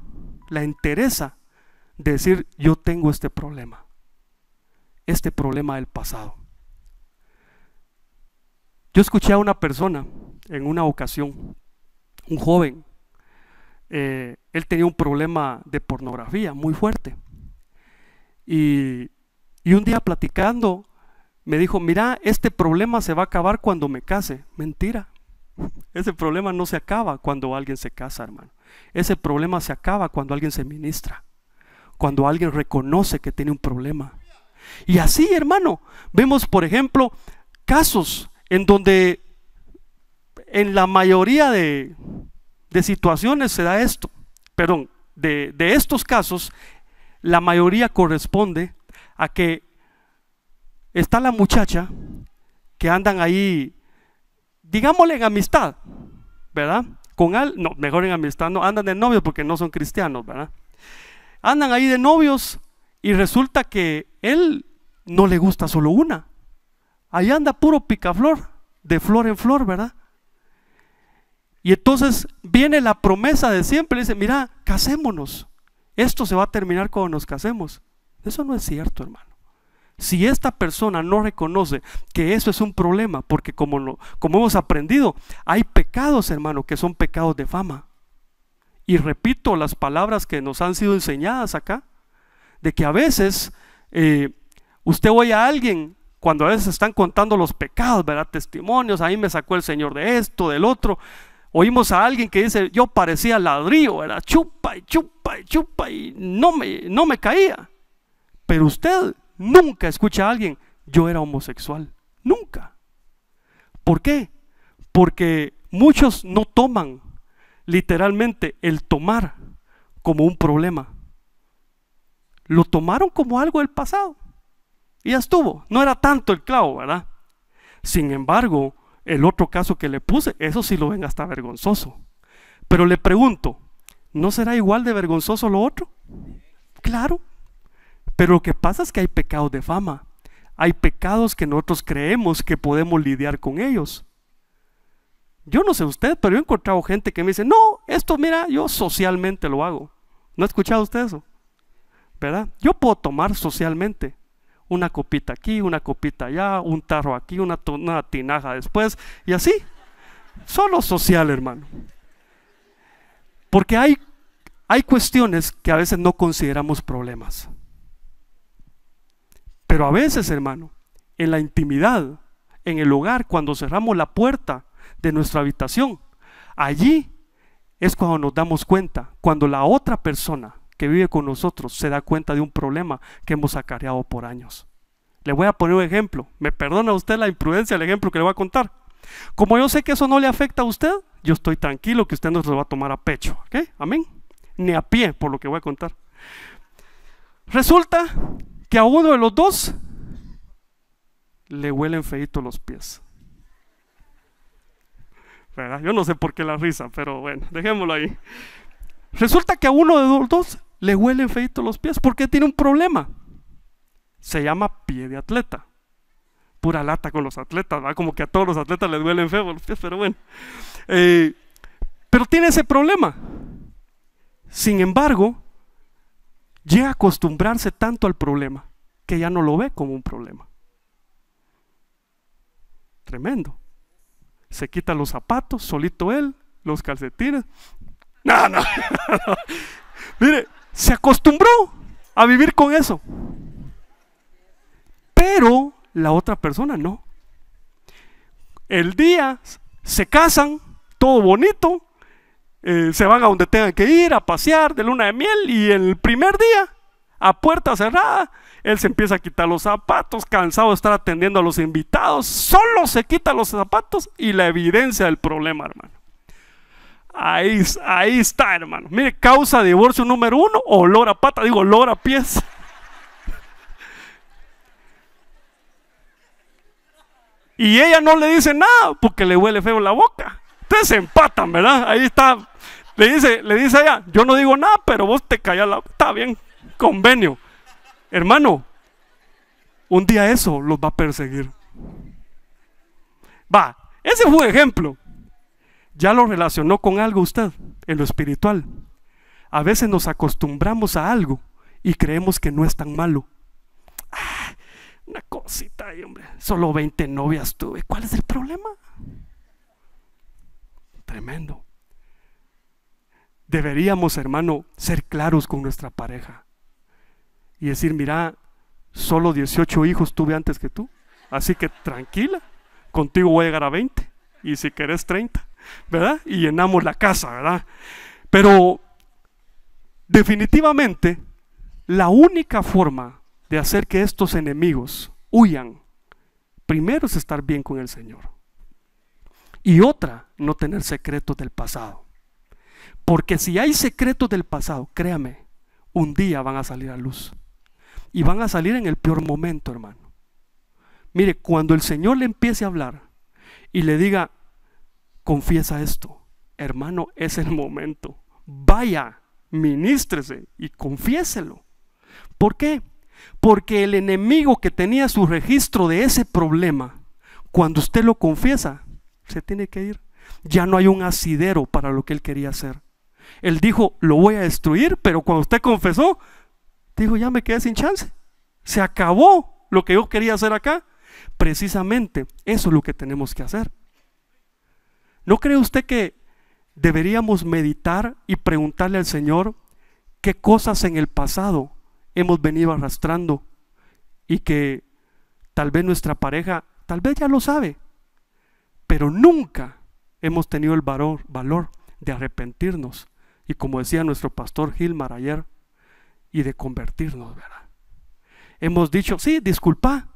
Speaker 1: la entereza decir, yo tengo este problema, este problema del pasado. Yo escuché a una persona en una ocasión, un joven, eh, él tenía un problema de pornografía muy fuerte. Y, y un día platicando, me dijo, mira, este problema se va a acabar cuando me case. Mentira. [laughs] Ese problema no se acaba cuando alguien se casa, hermano. Ese problema se acaba cuando alguien se ministra cuando alguien reconoce que tiene un problema. Y así, hermano, vemos, por ejemplo, casos en donde en la mayoría de, situaciones se da esto. Perdón, de, estos casos, la mayoría corresponde a que está la muchacha que andan ahí, digámosle en amistad, ¿verdad? Con al, no, mejor en amistad, no, andan de novios porque no son cristianos, ¿verdad? andan ahí de novios y resulta que él no le gusta solo una. Ahí anda puro picaflor, de flor en flor, ¿verdad? Y entonces viene la promesa de siempre, dice, mira, casémonos. Esto se va a terminar cuando nos casemos. Eso no es cierto, hermano. Si esta persona no reconoce que eso es un problema, porque como, como hemos aprendido, hay pecados, hermano, que son pecados de fama. Y repito las palabras que nos han sido enseñadas acá, de que a veces eh, usted oye a alguien cuando a veces están contando los pecados, ¿verdad? Testimonios, ahí me sacó el Señor de esto, del otro. Oímos a alguien que dice, yo parecía ladrillo, era Chupa y chupa y chupa y no me, no me caía. Pero usted nunca escucha a alguien, yo era homosexual, nunca. ¿Por qué? Porque muchos no toman literalmente el tomar como un problema. Lo tomaron como algo del pasado. Y ya estuvo. No era tanto el clavo, ¿verdad? Sin embargo, el otro caso que le puse, eso sí lo ven hasta vergonzoso. Pero le pregunto, ¿no será igual de vergonzoso lo otro? Claro. Pero lo que pasa es que hay pecados de fama. Hay pecados que nosotros creemos que podemos lidiar con ellos. Yo no sé usted, pero yo he encontrado gente que me dice, no, esto mira, yo socialmente lo hago. ¿No ha escuchado usted eso? ¿Verdad? Yo puedo tomar socialmente. Una copita aquí, una copita allá, un tarro aquí, una, tinaja después, y así. Solo social, hermano. Porque hay, hay cuestiones que a veces no consideramos problemas. Pero a veces, hermano, en la intimidad, en el hogar, cuando cerramos la puerta, de nuestra habitación. Allí es cuando nos damos cuenta, cuando la otra persona que vive con nosotros se da cuenta de un problema que hemos acarreado por años. Le voy a poner un ejemplo. Me perdona usted la imprudencia el ejemplo que le voy a contar. Como yo sé que eso no le afecta a usted, yo estoy tranquilo que usted no se lo va a tomar a pecho. ¿Ok? Amén. Ni a pie, por lo que voy a contar. Resulta que a uno de los dos le huelen feitos los pies. Yo no sé por qué la risa, pero bueno, dejémoslo ahí. Resulta que a uno de los dos le huelen feitos los pies porque tiene un problema. Se llama pie de atleta. Pura lata con los atletas, ¿verdad? Como que a todos los atletas les duelen feo los pies, pero bueno. Eh, pero tiene ese problema. Sin embargo, llega a acostumbrarse tanto al problema que ya no lo ve como un problema. Tremendo se quita los zapatos, solito él, los calcetines. No, no. [laughs] Mire, se acostumbró a vivir con eso. Pero la otra persona no. El día se casan, todo bonito, eh, se van a donde tengan que ir, a pasear de luna de miel y el primer día, a puerta cerrada, él se empieza a quitar los zapatos, cansado de estar atendiendo a los invitados, solo se quita los zapatos y la evidencia del problema, hermano. Ahí, ahí está, hermano. Mire, causa divorcio número uno, olor a pata, digo, olor a pies. Y ella no le dice nada porque le huele feo la boca. Ustedes se empatan, ¿verdad? Ahí está. Le dice, le dice ella, yo no digo nada, pero vos te callas la... Está bien, convenio. Hermano, un día eso los va a perseguir. Va, ese fue un ejemplo. Ya lo relacionó con algo usted, en lo espiritual. A veces nos acostumbramos a algo y creemos que no es tan malo. Ah, una cosita hombre. Solo 20 novias tuve. ¿Cuál es el problema? Tremendo. Deberíamos, hermano, ser claros con nuestra pareja y decir, mira, solo 18 hijos tuve antes que tú, así que tranquila, contigo voy a llegar a 20 y si querés 30, ¿verdad? Y llenamos la casa, ¿verdad? Pero definitivamente la única forma de hacer que estos enemigos huyan, primero es estar bien con el Señor. Y otra, no tener secretos del pasado. Porque si hay secretos del pasado, créame, un día van a salir a luz. Y van a salir en el peor momento, hermano. Mire, cuando el Señor le empiece a hablar y le diga, confiesa esto, hermano, es el momento. Vaya, minístrese y confiéselo. ¿Por qué? Porque el enemigo que tenía su registro de ese problema, cuando usted lo confiesa, se tiene que ir. Ya no hay un asidero para lo que él quería hacer. Él dijo, lo voy a destruir, pero cuando usted confesó, Dijo, ya me quedé sin chance. Se acabó lo que yo quería hacer acá. Precisamente eso es lo que tenemos que hacer. ¿No cree usted que deberíamos meditar y preguntarle al Señor qué cosas en el pasado hemos venido arrastrando y que tal vez nuestra pareja, tal vez ya lo sabe, pero nunca hemos tenido el valor, valor de arrepentirnos. Y como decía nuestro pastor Gilmar ayer, y de convertirnos, ¿verdad? Hemos dicho, sí, disculpa,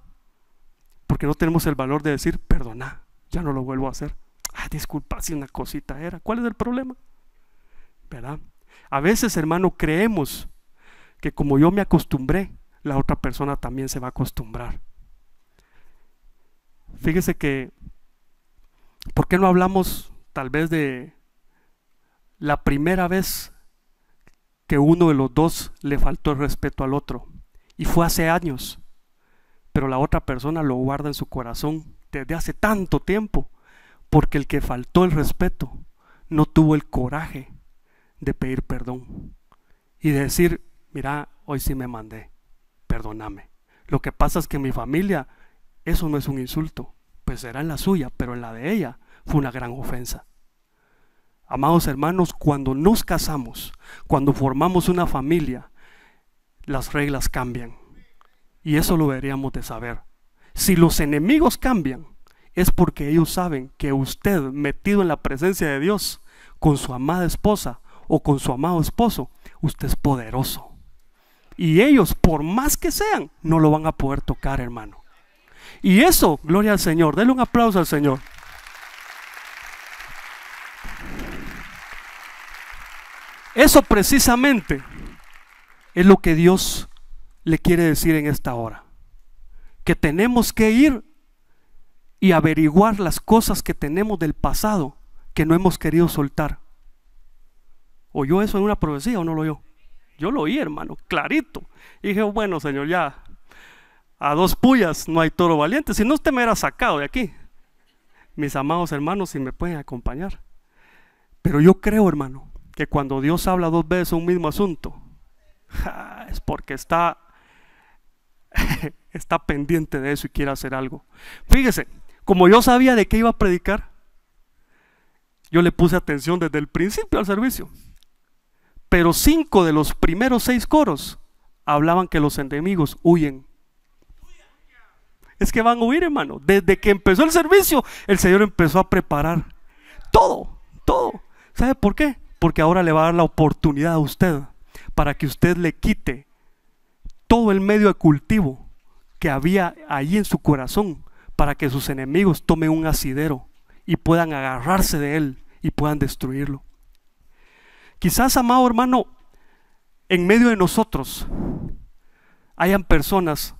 Speaker 1: porque no tenemos el valor de decir, perdona, ya no lo vuelvo a hacer. Ah, disculpa si una cosita era. ¿Cuál es el problema? ¿Verdad? A veces, hermano, creemos que como yo me acostumbré, la otra persona también se va a acostumbrar. Fíjese que, ¿por qué no hablamos tal vez de la primera vez que uno de los dos le faltó el respeto al otro. Y fue hace años. Pero la otra persona lo guarda en su corazón desde hace tanto tiempo. Porque el que faltó el respeto no tuvo el coraje de pedir perdón. Y de decir, mira, hoy sí me mandé. Perdóname. Lo que pasa es que mi familia eso no es un insulto. Pues será en la suya, pero en la de ella fue una gran ofensa. Amados hermanos, cuando nos casamos, cuando formamos una familia, las reglas cambian. Y eso lo deberíamos de saber. Si los enemigos cambian, es porque ellos saben que usted, metido en la presencia de Dios, con su amada esposa o con su amado esposo, usted es poderoso. Y ellos, por más que sean, no lo van a poder tocar, hermano. Y eso, gloria al Señor. Denle un aplauso al Señor. Eso precisamente es lo que Dios le quiere decir en esta hora. Que tenemos que ir y averiguar las cosas que tenemos del pasado que no hemos querido soltar. ¿Oyó eso en una profecía o no lo oyó? Yo lo oí, hermano, clarito. dije, bueno, Señor, ya a dos pullas no hay toro valiente. Si no, usted me hubiera sacado de aquí. Mis amados hermanos, si me pueden acompañar. Pero yo creo, hermano, que cuando Dios habla dos veces un mismo asunto, es porque está, [laughs] está pendiente de eso y quiere hacer algo. Fíjese, como yo sabía de qué iba a predicar, yo le puse atención desde el principio al servicio. Pero cinco de los primeros seis coros hablaban que los enemigos huyen. Es que van a huir, hermano. Desde que empezó el servicio, el Señor empezó a preparar todo, todo. ¿Sabe por qué? porque ahora le va a dar la oportunidad a usted para que usted le quite todo el medio de cultivo que había allí en su corazón para que sus enemigos tomen un asidero y puedan agarrarse de él y puedan destruirlo. Quizás, amado hermano, en medio de nosotros hayan personas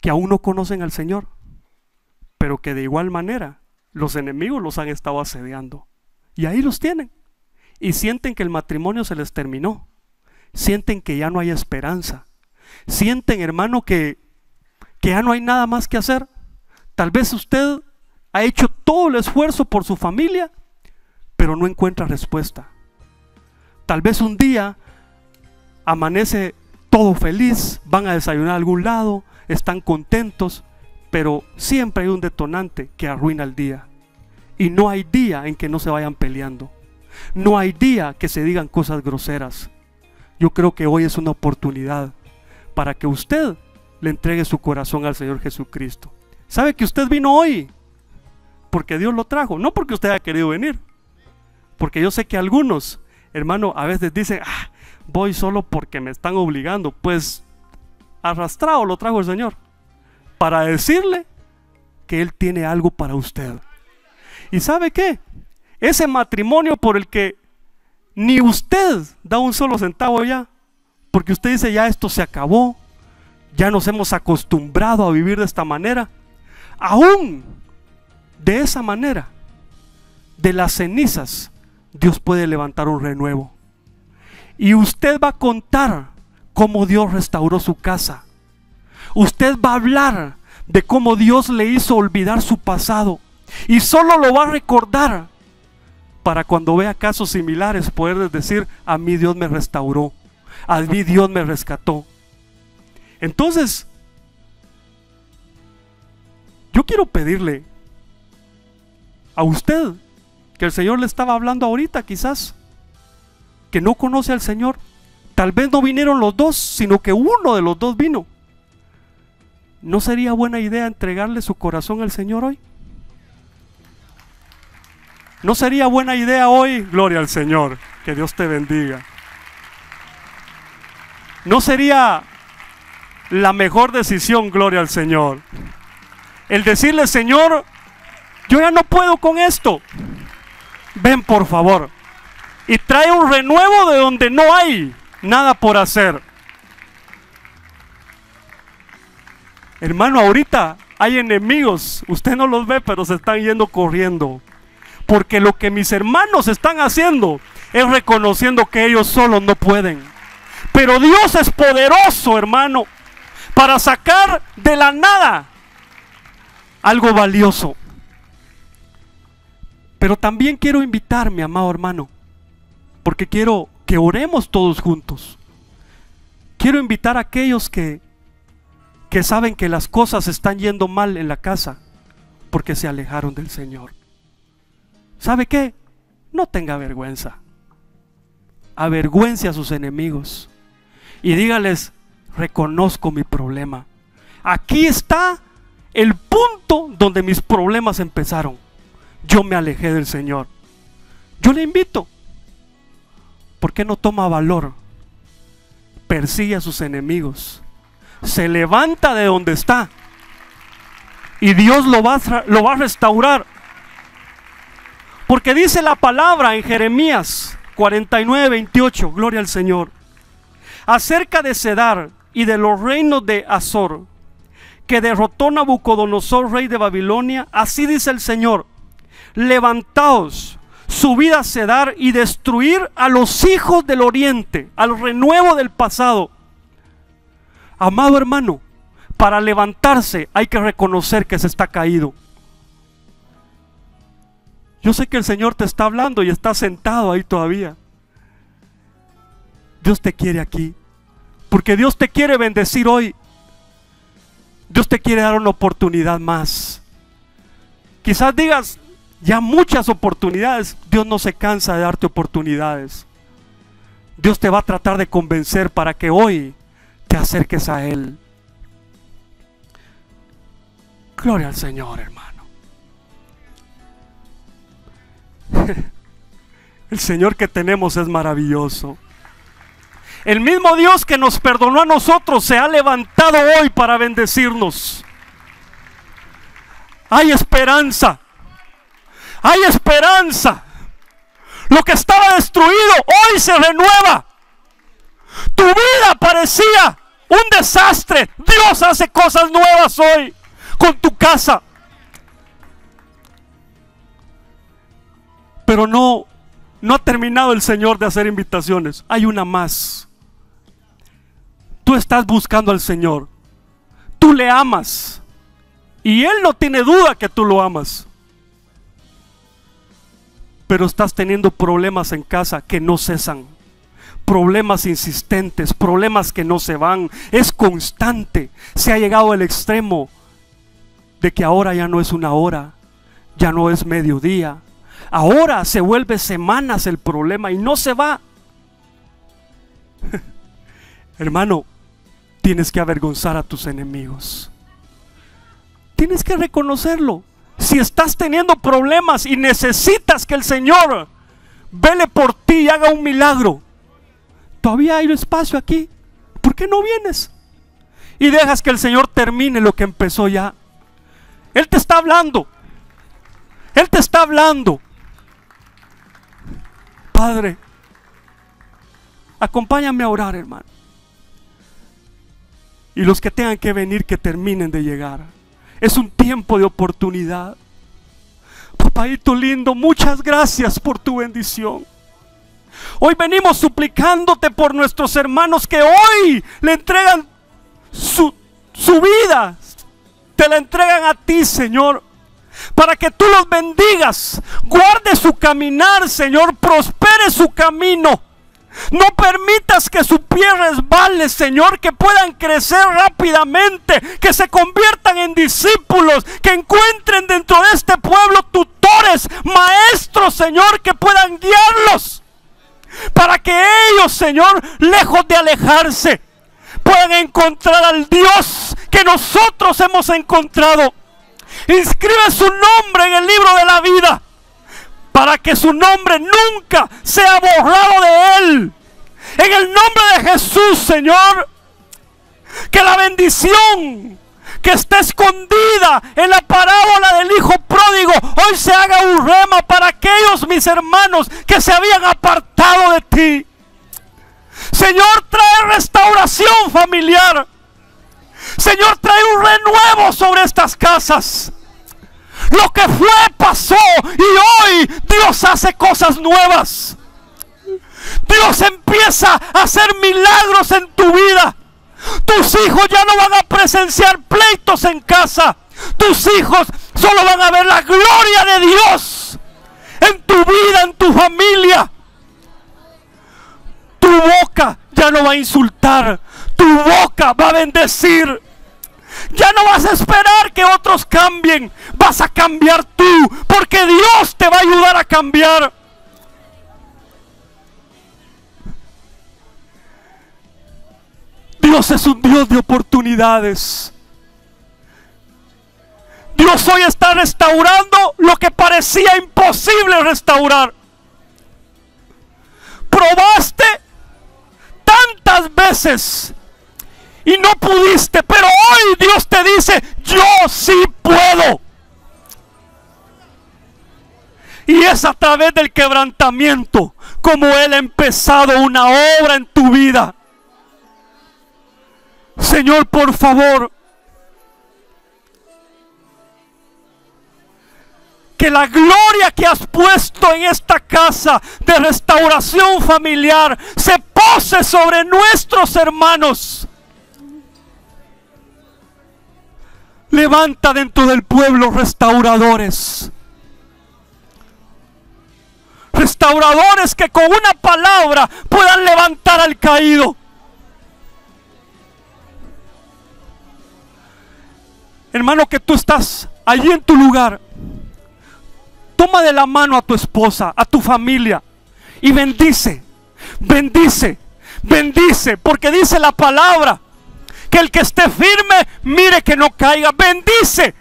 Speaker 1: que aún no conocen al Señor, pero que de igual manera los enemigos los han estado asediando. Y ahí los tienen y sienten que el matrimonio se les terminó. Sienten que ya no hay esperanza. Sienten, hermano, que, que ya no hay nada más que hacer. Tal vez usted ha hecho todo el esfuerzo por su familia, pero no encuentra respuesta. Tal vez un día amanece todo feliz, van a desayunar a algún lado, están contentos, pero siempre hay un detonante que arruina el día. Y no hay día en que no se vayan peleando. No hay día que se digan cosas groseras. Yo creo que hoy es una oportunidad para que usted le entregue su corazón al Señor Jesucristo. ¿Sabe que usted vino hoy? Porque Dios lo trajo, no porque usted haya querido venir. Porque yo sé que algunos, hermano, a veces dicen, ah, voy solo porque me están obligando. Pues arrastrado lo trajo el Señor. Para decirle que Él tiene algo para usted. ¿Y sabe qué? Ese matrimonio por el que ni usted da un solo centavo ya, porque usted dice ya esto se acabó, ya nos hemos acostumbrado a vivir de esta manera. Aún de esa manera, de las cenizas, Dios puede levantar un renuevo. Y usted va a contar cómo Dios restauró su casa. Usted va a hablar de cómo Dios le hizo olvidar su pasado. Y solo lo va a recordar para cuando vea casos similares poder decir, a mí Dios me restauró, a mí Dios me rescató. Entonces, yo quiero pedirle a usted, que el Señor le estaba hablando ahorita quizás, que no conoce al Señor, tal vez no vinieron los dos, sino que uno de los dos vino. ¿No sería buena idea entregarle su corazón al Señor hoy? ¿No sería buena idea hoy, gloria al Señor, que Dios te bendiga? ¿No sería la mejor decisión, gloria al Señor? El decirle, Señor, yo ya no puedo con esto. Ven por favor. Y trae un renuevo de donde no hay nada por hacer. Hermano, ahorita hay enemigos. Usted no los ve, pero se están yendo corriendo. Porque lo que mis hermanos están haciendo es reconociendo que ellos Solo no pueden. Pero Dios es poderoso, hermano, para sacar de la nada algo valioso. Pero también quiero invitarme, amado hermano, porque quiero que oremos todos juntos. Quiero invitar a aquellos que, que saben que las cosas están yendo mal en la casa porque se alejaron del Señor. ¿Sabe qué? No tenga vergüenza. Avergüence a sus enemigos y dígales, reconozco mi problema. Aquí está el punto donde mis problemas empezaron. Yo me alejé del Señor. Yo le invito. ¿Por qué no toma valor? Persigue a sus enemigos. Se levanta de donde está. Y Dios lo va a, lo va a restaurar. Porque dice la palabra en Jeremías 49, 28, gloria al Señor, acerca de Cedar y de los reinos de Azor, que derrotó Nabucodonosor, rey de Babilonia, así dice el Señor, levantaos, subid a Cedar y destruir a los hijos del oriente, al renuevo del pasado. Amado hermano, para levantarse hay que reconocer que se está caído. Yo sé que el Señor te está hablando y está sentado ahí todavía. Dios te quiere aquí. Porque Dios te quiere bendecir hoy. Dios te quiere dar una oportunidad más. Quizás digas, ya muchas oportunidades. Dios no se cansa de darte oportunidades. Dios te va a tratar de convencer para que hoy te acerques a Él. Gloria al Señor, hermano. [laughs] El Señor que tenemos es maravilloso. El mismo Dios que nos perdonó a nosotros se ha levantado hoy para bendecirnos. Hay esperanza. Hay esperanza. Lo que estaba destruido hoy se renueva. Tu vida parecía un desastre. Dios hace cosas nuevas hoy con tu casa, Pero no, no ha terminado el Señor de hacer invitaciones. Hay una más. Tú estás buscando al Señor. Tú le amas. Y Él no tiene duda que tú lo amas. Pero estás teniendo problemas en casa que no cesan. Problemas insistentes, problemas que no se van. Es constante. Se ha llegado al extremo de que ahora ya no es una hora, ya no es mediodía, Ahora se vuelve semanas el problema y no se va. [laughs] Hermano, tienes que avergonzar a tus enemigos. Tienes que reconocerlo. Si estás teniendo problemas y necesitas que el Señor vele por ti y haga un milagro, todavía hay espacio aquí. ¿Por qué no vienes? Y dejas que el Señor termine lo que empezó ya. Él te está hablando. Él te está hablando. Padre. Acompáñame a orar, hermano. Y los que tengan que venir, que terminen de llegar. Es un tiempo de oportunidad. Papaito lindo, muchas gracias por tu bendición. Hoy venimos suplicándote por nuestros hermanos que hoy le entregan su vida. Te la entregan a ti, Señor para que tú los bendigas, guarde su caminar, Señor, prospere su camino. No permitas que su pie resbale, Señor, que puedan crecer rápidamente, que se conviertan en discípulos, que encuentren dentro de este pueblo tutores, maestros, Señor, que puedan guiarlos. Para que ellos, Señor, lejos de alejarse, puedan encontrar al Dios que nosotros hemos encontrado. Inscribe su nombre en el libro de la vida para que su nombre nunca sea borrado de él. En el nombre de Jesús, Señor, que la bendición que está escondida en la parábola del Hijo Pródigo, hoy se haga un rema para aquellos mis hermanos que se habían apartado de ti. Señor, trae restauración familiar. Señor, trae un renuevo sobre estas casas. Lo que fue pasó y hoy Dios hace cosas nuevas. Dios empieza a hacer milagros en tu vida. Tus hijos ya no van a presenciar pleitos en casa. Tus hijos solo van a ver la gloria de Dios en tu vida, en tu familia. Tu boca ya no va a insultar. Tu boca va a bendecir. Ya no vas a esperar que otros cambien. Vas a cambiar tú. Porque Dios te va a ayudar a cambiar. Dios es un Dios de oportunidades. Dios hoy está restaurando lo que parecía imposible restaurar. Probaste tantas veces y no pudiste, pero hoy Dios te dice, yo sí puedo. Y es a través del quebrantamiento como Él ha empezado una obra en tu vida. Señor, por favor, que la gloria que has puesto en esta casa de restauración familiar se pose sobre nuestros hermanos. Levanta dentro del pueblo restauradores. Restauradores que con una palabra puedan levantar al caído. Hermano, que tú estás allí en tu lugar. Toma de la mano a tu esposa, a tu familia y bendice. Bendice bendice, porque dice la palabra que el que esté firme, mire que no caiga. Bendice.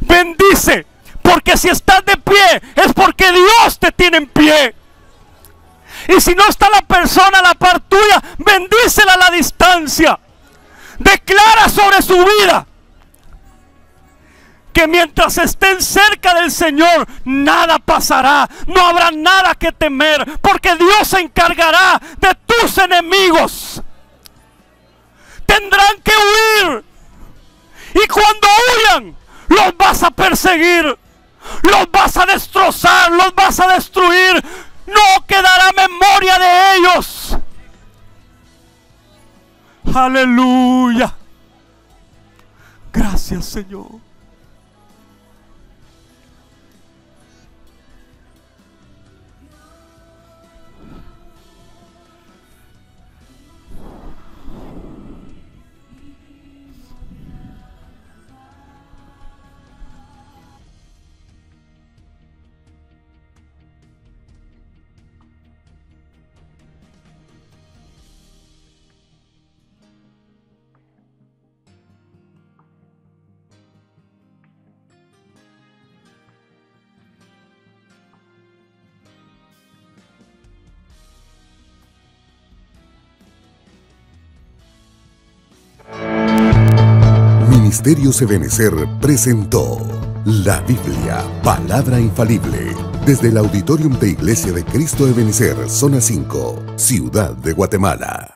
Speaker 1: Bendice. Porque si estás de pie, es porque Dios te tiene en pie. Y si no está la persona a la par tuya, bendícela a la distancia. Declara sobre su vida que mientras estén cerca del Señor, nada pasará, no habrá nada que temer, porque Dios se encargará de tus enemigos tendrán que huir. Y cuando huyan, los vas a perseguir, los vas a destrozar, los vas a destruir. No quedará memoria de ellos. Aleluya. Gracias Señor. MISTERIOS Sebenecer presentó la Biblia, palabra infalible, desde el Auditorium de Iglesia de Cristo Ebenecer, Zona 5, Ciudad de Guatemala.